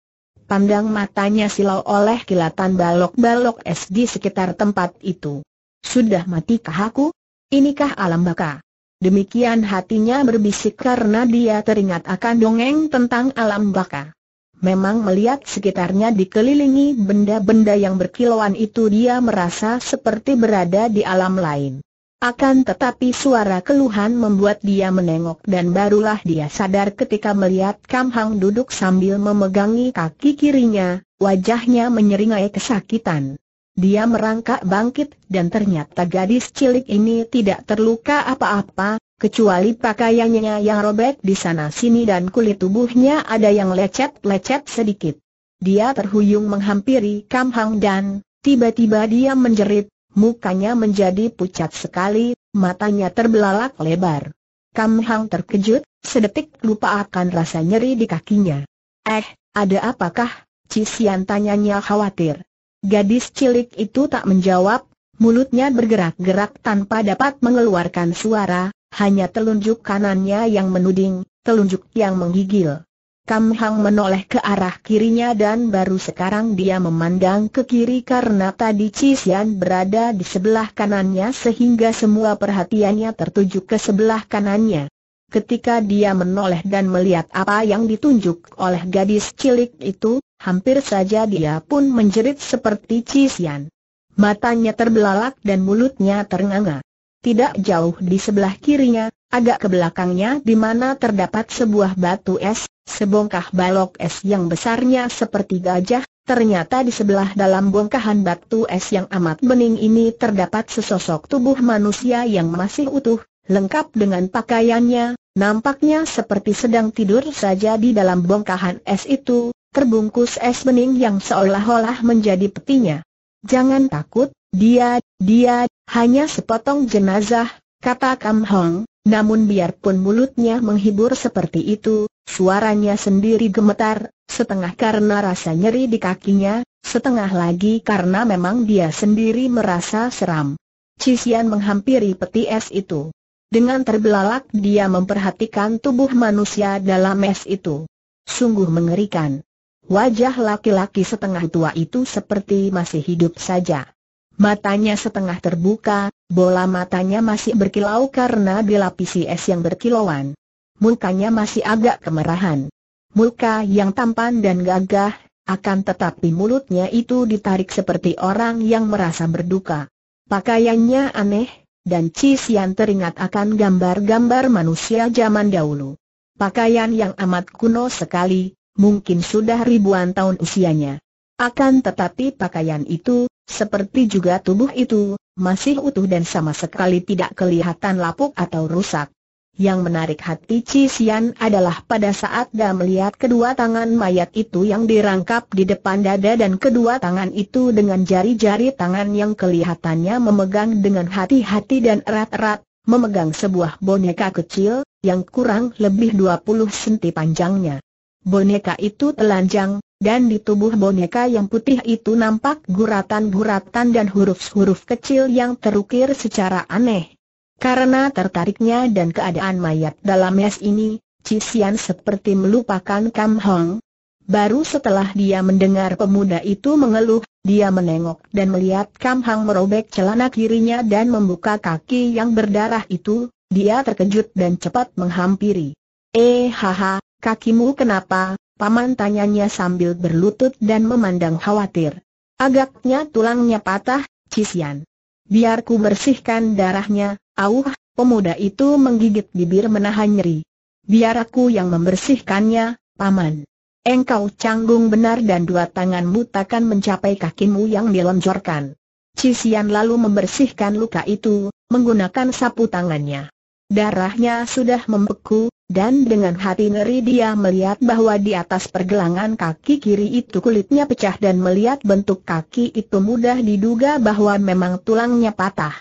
pandang matanya silau oleh kilatan balok-balok es di sekitar tempat itu. Sudah matikah aku? Inikah alam baka? Demikian hatinya berbisik karena dia teringat akan dongeng tentang alam baka. Memang melihat sekitarnya dikelilingi benda-benda yang berkilauan itu dia merasa seperti berada di alam lain. Akan tetapi suara keluhan membuat dia menengok dan barulah dia sadar ketika melihat Kam Hang duduk sambil memegangi kaki kirinya, wajahnya menyeringai kesakitan. Dia merangkak bangkit dan ternyata gadis cilik ini tidak terluka apa-apa, kecuali pakaiannya yang robek di sana-sini dan kulit tubuhnya ada yang lecet-lecet sedikit. Dia terhuyung menghampiri Kam Hang dan tiba-tiba dia menjerit, Mukanya menjadi pucat sekali, matanya terbelalak lebar. Kam Hang terkejut, sedetik lupa akan rasa nyeri di kakinya. Eh, ada apakah? Cisian tanyanya khawatir. Gadis cilik itu tak menjawab, mulutnya bergerak-gerak tanpa dapat mengeluarkan suara, hanya telunjuk kanannya yang menuding, telunjuk yang menggigil. Kam Hang menoleh ke arah kirinya dan baru sekarang dia memandang ke kiri karena tadi Cisian berada di sebelah kanannya sehingga semua perhatiannya tertuju ke sebelah kanannya. Ketika dia menoleh dan melihat apa yang ditunjuk oleh gadis cilik itu, hampir saja dia pun menjerit seperti Cisian. Matanya terbelalak dan mulutnya ternganga tidak jauh di sebelah kirinya, agak ke belakangnya di mana terdapat sebuah batu es, sebongkah balok es yang besarnya seperti gajah, ternyata di sebelah dalam bongkahan batu es yang amat bening ini terdapat sesosok tubuh manusia yang masih utuh, lengkap dengan pakaiannya, nampaknya seperti sedang tidur saja di dalam bongkahan es itu, terbungkus es bening yang seolah-olah menjadi petinya. Jangan takut, dia, dia, hanya sepotong jenazah, kata Kam Hong, namun biarpun mulutnya menghibur seperti itu, suaranya sendiri gemetar, setengah karena rasa nyeri di kakinya, setengah lagi karena memang dia sendiri merasa seram. Cisian menghampiri peti es itu. Dengan terbelalak dia memperhatikan tubuh manusia dalam es itu. Sungguh mengerikan. Wajah laki-laki setengah tua itu seperti masih hidup saja. Matanya setengah terbuka, bola matanya masih berkilau karena dilapisi es yang berkilauan. Mukanya masih agak kemerahan. Muka yang tampan dan gagah, akan tetapi mulutnya itu ditarik seperti orang yang merasa berduka. Pakaiannya aneh, dan yang teringat akan gambar-gambar manusia zaman dahulu. Pakaian yang amat kuno sekali, mungkin sudah ribuan tahun usianya. Akan tetapi pakaian itu, seperti juga tubuh itu, masih utuh dan sama sekali tidak kelihatan lapuk atau rusak. Yang menarik hati Cisian adalah pada saat dia melihat kedua tangan mayat itu yang dirangkap di depan dada dan kedua tangan itu dengan jari-jari tangan yang kelihatannya memegang dengan hati-hati dan erat-erat, memegang sebuah boneka kecil, yang kurang lebih 20 cm panjangnya. Boneka itu telanjang, dan di tubuh boneka yang putih itu nampak guratan-guratan dan huruf-huruf kecil yang terukir secara aneh. Karena tertariknya dan keadaan mayat dalam es ini, Cisian seperti melupakan Kam Hong. Baru setelah dia mendengar pemuda itu mengeluh, dia menengok dan melihat Kam Hang merobek celana kirinya dan membuka kaki yang berdarah itu, dia terkejut dan cepat menghampiri. Eh haha, kakimu kenapa, Paman tanyanya sambil berlutut dan memandang khawatir. Agaknya tulangnya patah, Cisian. Biar ku bersihkan darahnya, auh, pemuda itu menggigit bibir menahan nyeri. Biar aku yang membersihkannya, Paman. Engkau canggung benar dan dua tanganmu takkan mencapai kakimu yang dilonjorkan. Cisian lalu membersihkan luka itu, menggunakan sapu tangannya. Darahnya sudah membeku, dan dengan hati ngeri dia melihat bahwa di atas pergelangan kaki kiri itu kulitnya pecah dan melihat bentuk kaki itu mudah diduga bahwa memang tulangnya patah.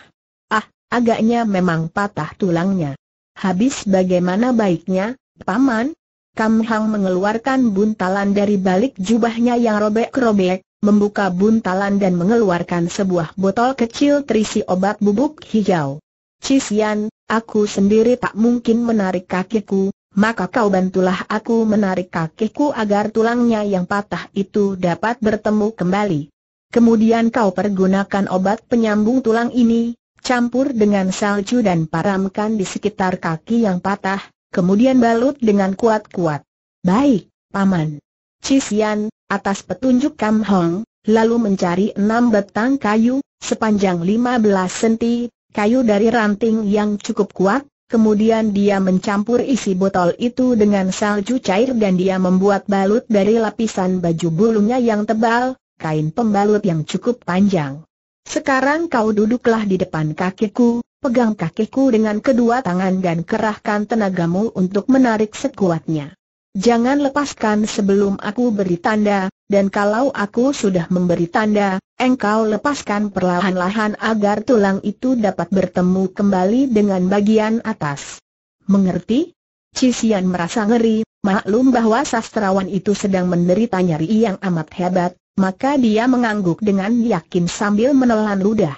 Ah, agaknya memang patah tulangnya. Habis bagaimana baiknya, Paman? Kam Hang mengeluarkan buntalan dari balik jubahnya yang robek-robek, membuka buntalan dan mengeluarkan sebuah botol kecil terisi obat bubuk hijau. Cisian, aku sendiri tak mungkin menarik kakiku, maka kau bantulah aku menarik kakiku agar tulangnya yang patah itu dapat bertemu kembali. Kemudian kau pergunakan obat penyambung tulang ini, campur dengan salju dan paramkan di sekitar kaki yang patah, kemudian balut dengan kuat-kuat. Baik, Paman. Cisian, atas petunjuk Kam Hong, lalu mencari enam batang kayu, sepanjang 15 senti, kayu dari ranting yang cukup kuat, kemudian dia mencampur isi botol itu dengan salju cair dan dia membuat balut dari lapisan baju bulunya yang tebal, kain pembalut yang cukup panjang. Sekarang kau duduklah di depan kakiku, pegang kakiku dengan kedua tangan dan kerahkan tenagamu untuk menarik sekuatnya. Jangan lepaskan sebelum aku beri tanda, dan kalau aku sudah memberi tanda, engkau lepaskan perlahan-lahan agar tulang itu dapat bertemu kembali dengan bagian atas. Mengerti? Cisian merasa ngeri, maklum bahwa sastrawan itu sedang menderita nyeri yang amat hebat, maka dia mengangguk dengan yakin sambil menelan ludah.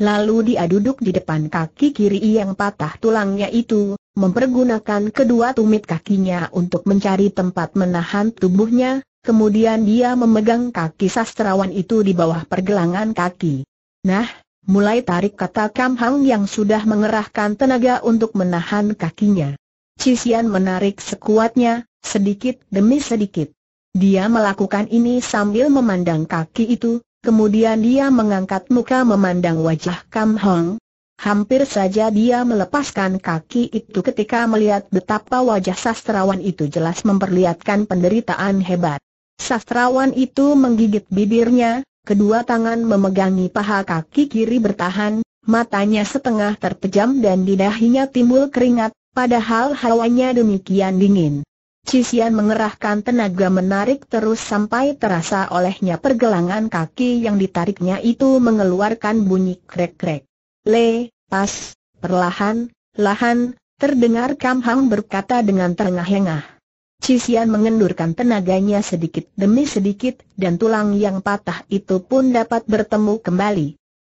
Lalu dia duduk di depan kaki kiri yang patah tulangnya itu, mempergunakan kedua tumit kakinya untuk mencari tempat menahan tubuhnya, kemudian dia memegang kaki sastrawan itu di bawah pergelangan kaki. Nah, mulai tarik kata Kam Hang yang sudah mengerahkan tenaga untuk menahan kakinya. Cisian menarik sekuatnya, sedikit demi sedikit. Dia melakukan ini sambil memandang kaki itu, kemudian dia mengangkat muka memandang wajah Kam Hang, Hampir saja dia melepaskan kaki itu ketika melihat betapa wajah sastrawan itu jelas memperlihatkan penderitaan hebat. Sastrawan itu menggigit bibirnya, kedua tangan memegangi paha kaki kiri bertahan, matanya setengah terpejam dan di dahinya timbul keringat, padahal hawanya demikian dingin. Cisian mengerahkan tenaga menarik terus sampai terasa olehnya pergelangan kaki yang ditariknya itu mengeluarkan bunyi krek-krek le, pas, perlahan, lahan, terdengar Kam Hang berkata dengan terengah-engah. Cisian mengendurkan tenaganya sedikit demi sedikit dan tulang yang patah itu pun dapat bertemu kembali.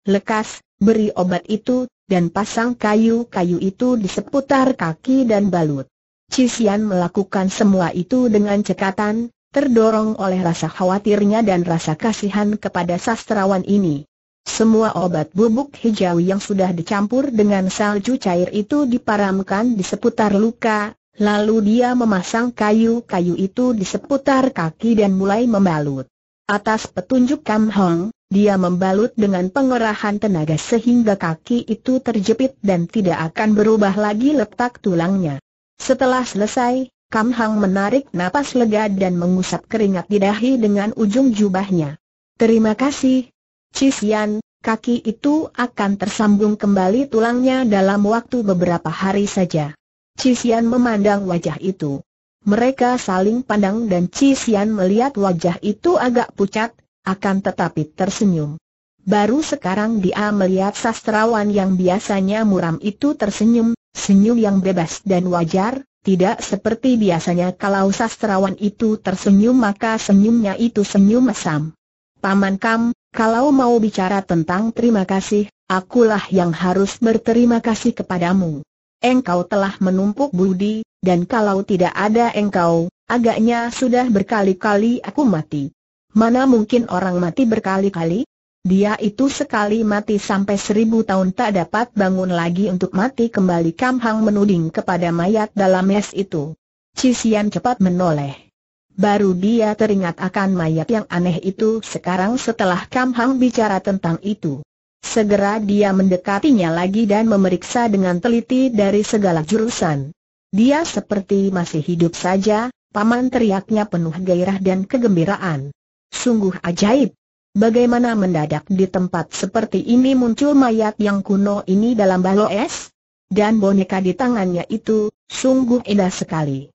Lekas, beri obat itu, dan pasang kayu-kayu itu di seputar kaki dan balut. Cisian melakukan semua itu dengan cekatan, terdorong oleh rasa khawatirnya dan rasa kasihan kepada sastrawan ini. Semua obat bubuk hijau yang sudah dicampur dengan salju cair itu diparamkan di seputar luka, lalu dia memasang kayu-kayu itu di seputar kaki dan mulai membalut. Atas petunjuk Kam Hong, dia membalut dengan pengerahan tenaga sehingga kaki itu terjepit dan tidak akan berubah lagi letak tulangnya. Setelah selesai, Kam Hang menarik napas lega dan mengusap keringat di dahi dengan ujung jubahnya. Terima kasih, Cisian, kaki itu akan tersambung kembali tulangnya dalam waktu beberapa hari saja. Cisian memandang wajah itu. Mereka saling pandang dan Cisian melihat wajah itu agak pucat, akan tetapi tersenyum. Baru sekarang dia melihat sastrawan yang biasanya muram itu tersenyum, senyum yang bebas dan wajar, tidak seperti biasanya kalau sastrawan itu tersenyum maka senyumnya itu senyum mesam. Paman Kam, kalau mau bicara tentang terima kasih, akulah yang harus berterima kasih kepadamu. Engkau telah menumpuk budi, dan kalau tidak ada engkau, agaknya sudah berkali-kali aku mati. Mana mungkin orang mati berkali-kali? Dia itu sekali mati sampai seribu tahun tak dapat bangun lagi untuk mati kembali Kamhang menuding kepada mayat dalam es itu. Cisian cepat menoleh. Baru dia teringat akan mayat yang aneh itu sekarang setelah Kam Hang bicara tentang itu. Segera dia mendekatinya lagi dan memeriksa dengan teliti dari segala jurusan. Dia seperti masih hidup saja, paman teriaknya penuh gairah dan kegembiraan. Sungguh ajaib. Bagaimana mendadak di tempat seperti ini muncul mayat yang kuno ini dalam balo es? Dan boneka di tangannya itu, sungguh indah sekali.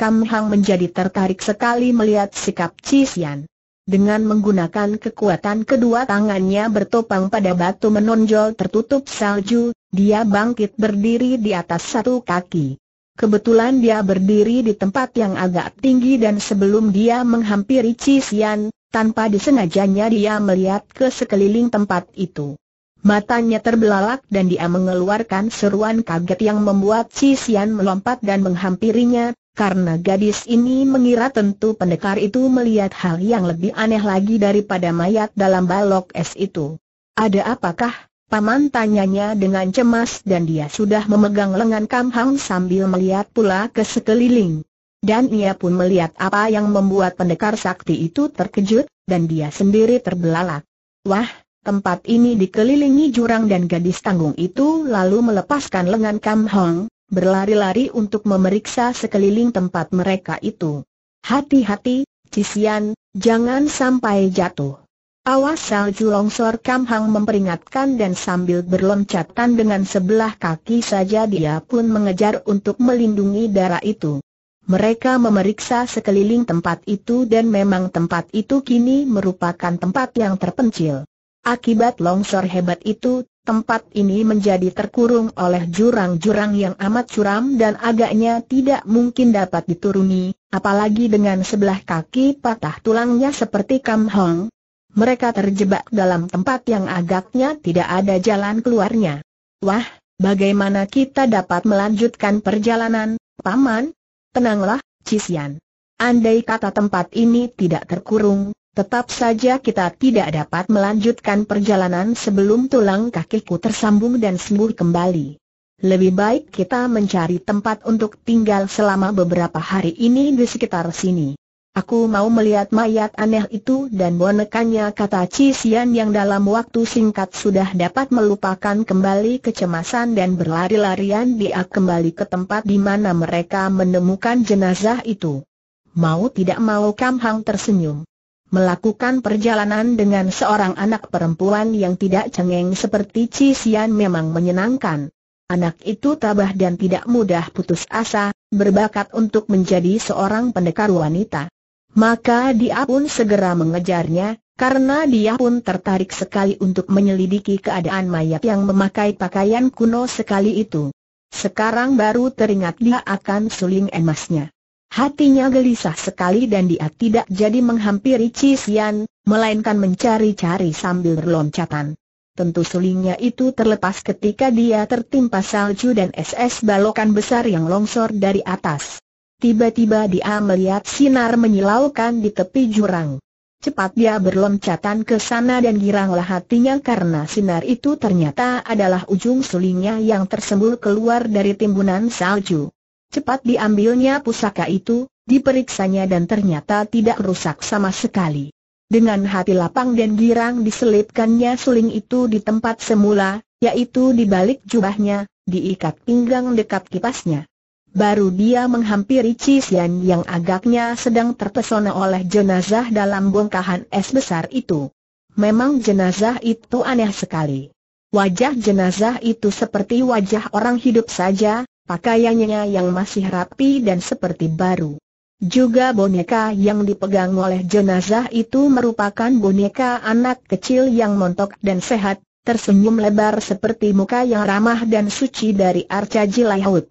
Kam Hang menjadi tertarik sekali melihat sikap Cisian. Dengan menggunakan kekuatan kedua tangannya bertopang pada batu menonjol tertutup salju, dia bangkit berdiri di atas satu kaki. Kebetulan dia berdiri di tempat yang agak tinggi dan sebelum dia menghampiri Cisian, tanpa disengajanya dia melihat ke sekeliling tempat itu. Matanya terbelalak dan dia mengeluarkan seruan kaget yang membuat Cisian melompat dan menghampirinya, karena gadis ini mengira tentu pendekar itu melihat hal yang lebih aneh lagi daripada mayat dalam balok es itu. Ada apakah? Paman tanyanya dengan cemas dan dia sudah memegang lengan Kam Hang sambil melihat pula ke sekeliling. Dan ia pun melihat apa yang membuat pendekar sakti itu terkejut, dan dia sendiri terbelalak. Wah, tempat ini dikelilingi jurang dan gadis tanggung itu lalu melepaskan lengan Kam Hong, berlari-lari untuk memeriksa sekeliling tempat mereka itu. Hati-hati, Cisian, jangan sampai jatuh. Awas salju longsor Kam Hang memperingatkan dan sambil berloncatan dengan sebelah kaki saja dia pun mengejar untuk melindungi darah itu. Mereka memeriksa sekeliling tempat itu dan memang tempat itu kini merupakan tempat yang terpencil. Akibat longsor hebat itu, tempat ini menjadi terkurung oleh jurang-jurang yang amat curam dan agaknya tidak mungkin dapat dituruni, apalagi dengan sebelah kaki patah tulangnya seperti Kam Hong. Mereka terjebak dalam tempat yang agaknya tidak ada jalan keluarnya. Wah, bagaimana kita dapat melanjutkan perjalanan, Paman? Tenanglah, Cisian. Andai kata tempat ini tidak terkurung, Tetap saja kita tidak dapat melanjutkan perjalanan sebelum tulang kakiku tersambung dan sembuh kembali. Lebih baik kita mencari tempat untuk tinggal selama beberapa hari ini di sekitar sini. Aku mau melihat mayat aneh itu dan bonekanya kata Cisian yang dalam waktu singkat sudah dapat melupakan kembali kecemasan dan berlari-larian dia kembali ke tempat di mana mereka menemukan jenazah itu. Mau tidak mau Kam Hang tersenyum. Melakukan perjalanan dengan seorang anak perempuan yang tidak cengeng seperti Cisian memang menyenangkan. Anak itu tabah dan tidak mudah putus asa, berbakat untuk menjadi seorang pendekar wanita. Maka dia pun segera mengejarnya, karena dia pun tertarik sekali untuk menyelidiki keadaan mayat yang memakai pakaian kuno sekali itu. Sekarang baru teringat dia akan suling emasnya. Hatinya gelisah sekali dan dia tidak jadi menghampiri Cisian, melainkan mencari-cari sambil berloncatan. Tentu sulingnya itu terlepas ketika dia tertimpa salju dan SS balokan besar yang longsor dari atas. Tiba-tiba dia melihat sinar menyilaukan di tepi jurang. Cepat dia berloncatan ke sana dan giranglah hatinya karena sinar itu ternyata adalah ujung sulingnya yang tersembul keluar dari timbunan salju. Cepat diambilnya pusaka itu, diperiksanya dan ternyata tidak rusak sama sekali. Dengan hati lapang dan girang diselipkannya suling itu di tempat semula, yaitu di balik jubahnya, diikat pinggang dekat kipasnya. Baru dia menghampiri Cisian yang agaknya sedang terpesona oleh jenazah dalam bongkahan es besar itu. Memang jenazah itu aneh sekali. Wajah jenazah itu seperti wajah orang hidup saja, pakaiannya yang masih rapi dan seperti baru. Juga boneka yang dipegang oleh jenazah itu merupakan boneka anak kecil yang montok dan sehat, tersenyum lebar seperti muka yang ramah dan suci dari Arca Jilaihut.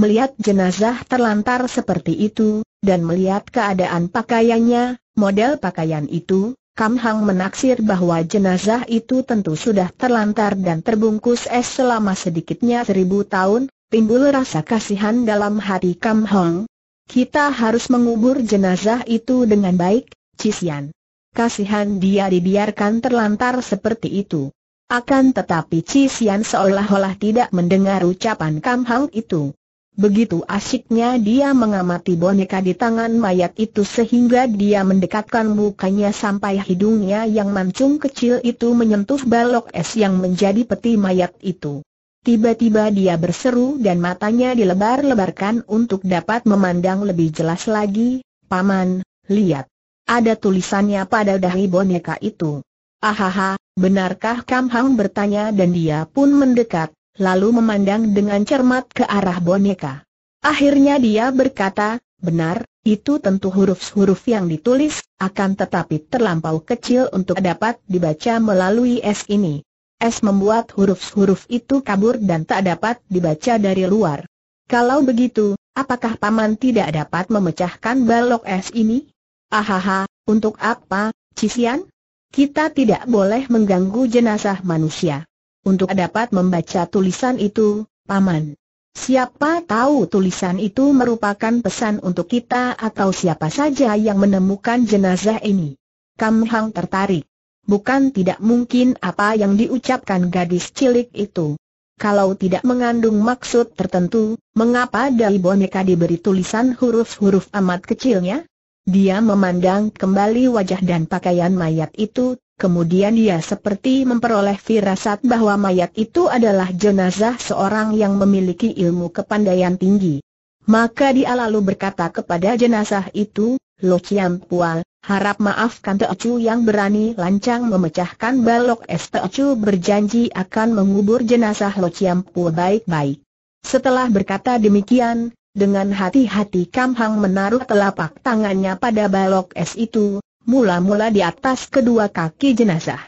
Melihat jenazah terlantar seperti itu, dan melihat keadaan pakaiannya, model pakaian itu, Kam Hang menaksir bahwa jenazah itu tentu sudah terlantar dan terbungkus es selama sedikitnya seribu tahun, timbul rasa kasihan dalam hati Kam Hong. Kita harus mengubur jenazah itu dengan baik, Cisian. Kasihan dia dibiarkan terlantar seperti itu. Akan tetapi Cisian seolah-olah tidak mendengar ucapan Kam Hong itu. Begitu asyiknya dia mengamati boneka di tangan mayat itu sehingga dia mendekatkan mukanya sampai hidungnya yang mancung kecil itu menyentuh balok es yang menjadi peti mayat itu. Tiba-tiba dia berseru dan matanya dilebar-lebarkan untuk dapat memandang lebih jelas lagi, Paman, lihat. Ada tulisannya pada dahi boneka itu. Ahaha, benarkah Kam bertanya dan dia pun mendekat, lalu memandang dengan cermat ke arah boneka. Akhirnya dia berkata, benar, itu tentu huruf-huruf yang ditulis, akan tetapi terlampau kecil untuk dapat dibaca melalui es ini. S membuat huruf-huruf itu kabur dan tak dapat dibaca dari luar. Kalau begitu, apakah Paman tidak dapat memecahkan balok S ini? Ahaha, untuk apa, Cisian? Kita tidak boleh mengganggu jenazah manusia. Untuk dapat membaca tulisan itu, Paman. Siapa tahu tulisan itu merupakan pesan untuk kita atau siapa saja yang menemukan jenazah ini. Kam Hang tertarik bukan tidak mungkin apa yang diucapkan gadis cilik itu. Kalau tidak mengandung maksud tertentu, mengapa dari boneka diberi tulisan huruf-huruf amat kecilnya? Dia memandang kembali wajah dan pakaian mayat itu, kemudian dia seperti memperoleh firasat bahwa mayat itu adalah jenazah seorang yang memiliki ilmu kepandaian tinggi. Maka dia lalu berkata kepada jenazah itu, Lo Chiam Pual, harap maafkan Chu yang berani lancang memecahkan balok es Chu berjanji akan mengubur jenazah Lo Chiam Pual baik-baik. Setelah berkata demikian, dengan hati-hati Kam Hang menaruh telapak tangannya pada balok es itu, mula-mula di atas kedua kaki jenazah.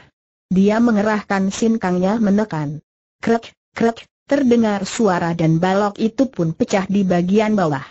Dia mengerahkan sinkangnya menekan. Krek, krek, terdengar suara dan balok itu pun pecah di bagian bawah.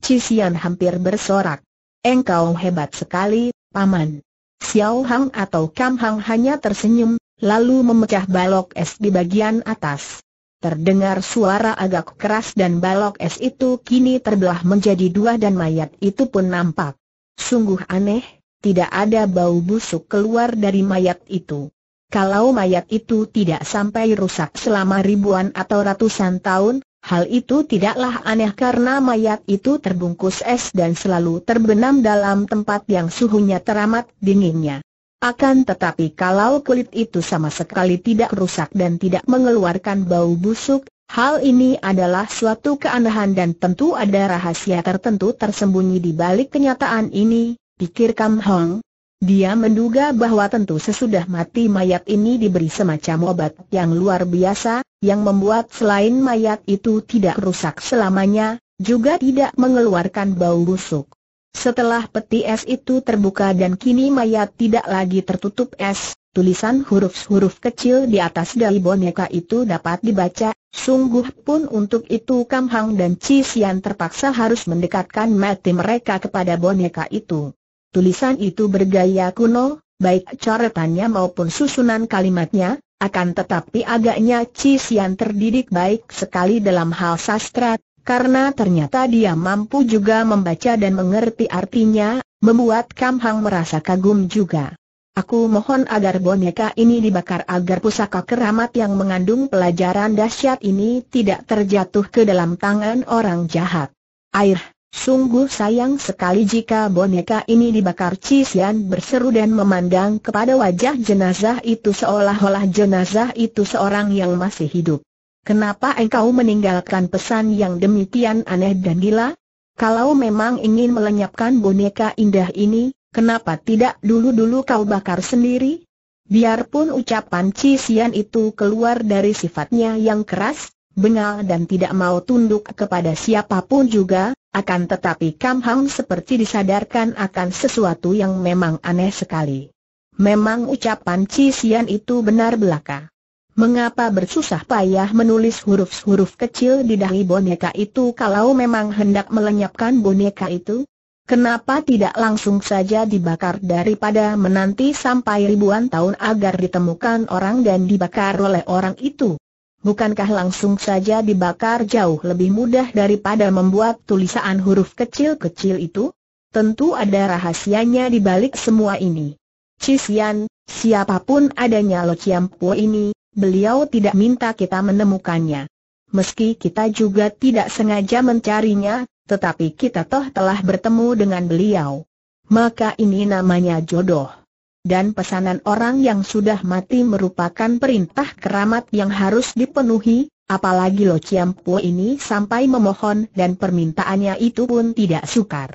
Cisian hampir bersorak. Engkau hebat sekali, Paman. Xiao Hang atau Kam Hang hanya tersenyum, lalu memecah balok es di bagian atas. Terdengar suara agak keras dan balok es itu kini terbelah menjadi dua dan mayat itu pun nampak. Sungguh aneh, tidak ada bau busuk keluar dari mayat itu. Kalau mayat itu tidak sampai rusak selama ribuan atau ratusan tahun, Hal itu tidaklah aneh karena mayat itu terbungkus es dan selalu terbenam dalam tempat yang suhunya teramat dinginnya. Akan tetapi kalau kulit itu sama sekali tidak rusak dan tidak mengeluarkan bau busuk, hal ini adalah suatu keanehan dan tentu ada rahasia tertentu tersembunyi di balik kenyataan ini, pikir Kam Hong, dia menduga bahwa tentu sesudah mati mayat ini diberi semacam obat yang luar biasa, yang membuat selain mayat itu tidak rusak selamanya, juga tidak mengeluarkan bau busuk. Setelah peti es itu terbuka dan kini mayat tidak lagi tertutup es, tulisan huruf-huruf kecil di atas dari boneka itu dapat dibaca, sungguh pun untuk itu Kam Hang dan Chi terpaksa harus mendekatkan mati mereka kepada boneka itu. Tulisan itu bergaya kuno, baik coretannya maupun susunan kalimatnya, akan tetapi agaknya Cis yang terdidik baik sekali dalam hal sastra, karena ternyata dia mampu juga membaca dan mengerti artinya, membuat Kam Hang merasa kagum juga. Aku mohon agar boneka ini dibakar agar pusaka keramat yang mengandung pelajaran dahsyat ini tidak terjatuh ke dalam tangan orang jahat. Air, Sungguh sayang sekali jika boneka ini dibakar Cisian berseru dan memandang kepada wajah jenazah itu seolah-olah jenazah itu seorang yang masih hidup. Kenapa engkau meninggalkan pesan yang demikian aneh dan gila? Kalau memang ingin melenyapkan boneka indah ini, kenapa tidak dulu-dulu kau bakar sendiri? Biarpun ucapan Cisian itu keluar dari sifatnya yang keras, bengal dan tidak mau tunduk kepada siapapun juga, akan tetapi Kam Hang seperti disadarkan akan sesuatu yang memang aneh sekali. Memang ucapan Cisian itu benar belaka. Mengapa bersusah payah menulis huruf-huruf kecil di dahi boneka itu kalau memang hendak melenyapkan boneka itu? Kenapa tidak langsung saja dibakar daripada menanti sampai ribuan tahun agar ditemukan orang dan dibakar oleh orang itu? bukankah langsung saja dibakar jauh lebih mudah daripada membuat tulisan huruf kecil-kecil itu? Tentu ada rahasianya di balik semua ini. Cisian, siapapun adanya Lo Chiampo ini, beliau tidak minta kita menemukannya. Meski kita juga tidak sengaja mencarinya, tetapi kita toh telah bertemu dengan beliau. Maka ini namanya jodoh dan pesanan orang yang sudah mati merupakan perintah keramat yang harus dipenuhi, apalagi Lo Ciampu ini sampai memohon dan permintaannya itu pun tidak sukar.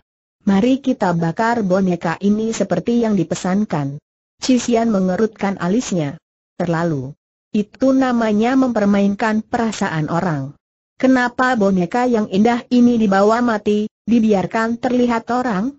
Mari kita bakar boneka ini seperti yang dipesankan. Cisian mengerutkan alisnya. Terlalu. Itu namanya mempermainkan perasaan orang. Kenapa boneka yang indah ini dibawa mati, dibiarkan terlihat orang?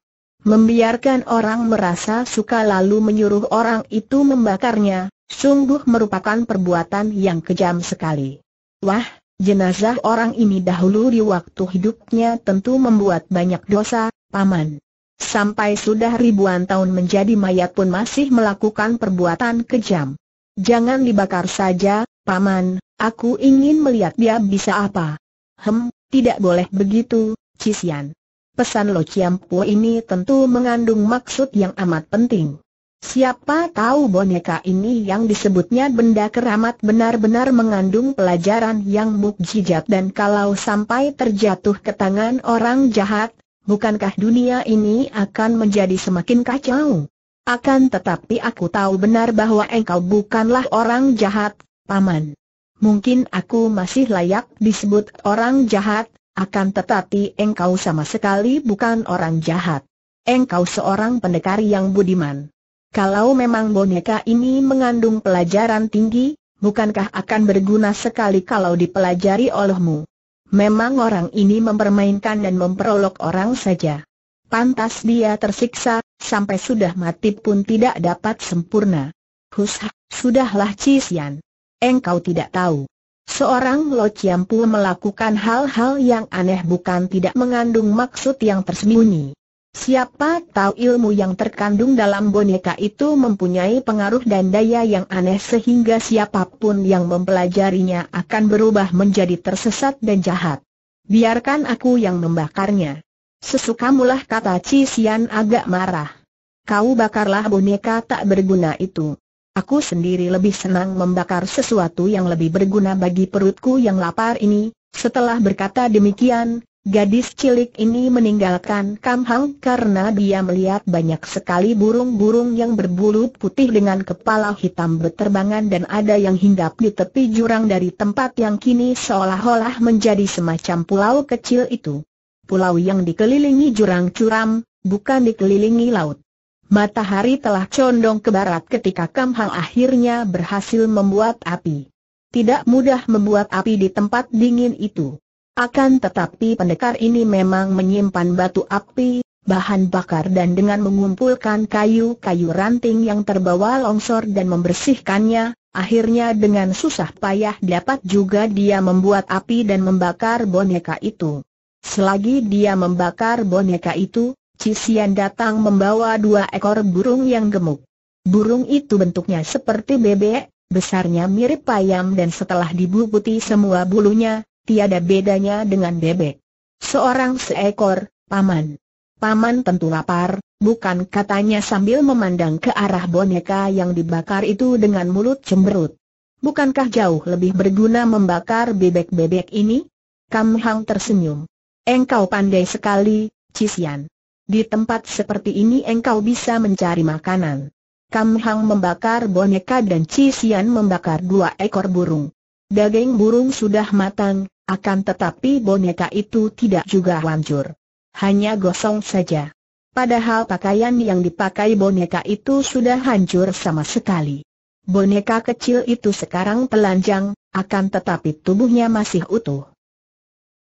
Membiarkan orang merasa suka lalu menyuruh orang itu membakarnya, sungguh merupakan perbuatan yang kejam sekali. Wah, jenazah orang ini dahulu di waktu hidupnya tentu membuat banyak dosa, Paman. Sampai sudah ribuan tahun menjadi mayat pun masih melakukan perbuatan kejam. Jangan dibakar saja, Paman, aku ingin melihat dia bisa apa. Hem, tidak boleh begitu, Cisian. Pesan Lo Chiam Po ini tentu mengandung maksud yang amat penting. Siapa tahu boneka ini yang disebutnya benda keramat benar-benar mengandung pelajaran yang mukjizat dan kalau sampai terjatuh ke tangan orang jahat, bukankah dunia ini akan menjadi semakin kacau? Akan tetapi aku tahu benar bahwa engkau bukanlah orang jahat, Paman. Mungkin aku masih layak disebut orang jahat, akan tetapi engkau sama sekali bukan orang jahat. Engkau seorang pendekar yang budiman. Kalau memang boneka ini mengandung pelajaran tinggi, bukankah akan berguna sekali kalau dipelajari olehmu? Memang orang ini mempermainkan dan memperolok orang saja. Pantas dia tersiksa, sampai sudah mati pun tidak dapat sempurna. Hus, sudahlah Cisian. Engkau tidak tahu. Seorang Lo Chiampu melakukan hal-hal yang aneh bukan tidak mengandung maksud yang tersembunyi. Siapa tahu ilmu yang terkandung dalam boneka itu mempunyai pengaruh dan daya yang aneh sehingga siapapun yang mempelajarinya akan berubah menjadi tersesat dan jahat. Biarkan aku yang membakarnya. Sesukamulah kata Cisian agak marah. Kau bakarlah boneka tak berguna itu. Aku sendiri lebih senang membakar sesuatu yang lebih berguna bagi perutku yang lapar ini. Setelah berkata demikian, gadis cilik ini meninggalkan Kamhang karena dia melihat banyak sekali burung-burung yang berbulu putih dengan kepala hitam berterbangan dan ada yang hinggap di tepi jurang dari tempat yang kini seolah-olah menjadi semacam pulau kecil itu. Pulau yang dikelilingi jurang curam, bukan dikelilingi laut. Matahari telah condong ke barat ketika Kamhang akhirnya berhasil membuat api. Tidak mudah membuat api di tempat dingin itu. Akan tetapi pendekar ini memang menyimpan batu api, bahan bakar dan dengan mengumpulkan kayu-kayu ranting yang terbawa longsor dan membersihkannya, akhirnya dengan susah payah dapat juga dia membuat api dan membakar boneka itu. Selagi dia membakar boneka itu, Cisian datang membawa dua ekor burung yang gemuk. Burung itu bentuknya seperti bebek, besarnya mirip ayam dan setelah dibubuti semua bulunya, tiada bedanya dengan bebek. Seorang seekor, paman. Paman tentu lapar, bukan katanya sambil memandang ke arah boneka yang dibakar itu dengan mulut cemberut. Bukankah jauh lebih berguna membakar bebek-bebek ini? Kam Hang tersenyum. Engkau pandai sekali, Cisian. Di tempat seperti ini engkau bisa mencari makanan. Kam Hang membakar boneka dan Chi Xian membakar dua ekor burung. Daging burung sudah matang, akan tetapi boneka itu tidak juga hancur. Hanya gosong saja. Padahal pakaian yang dipakai boneka itu sudah hancur sama sekali. Boneka kecil itu sekarang telanjang, akan tetapi tubuhnya masih utuh.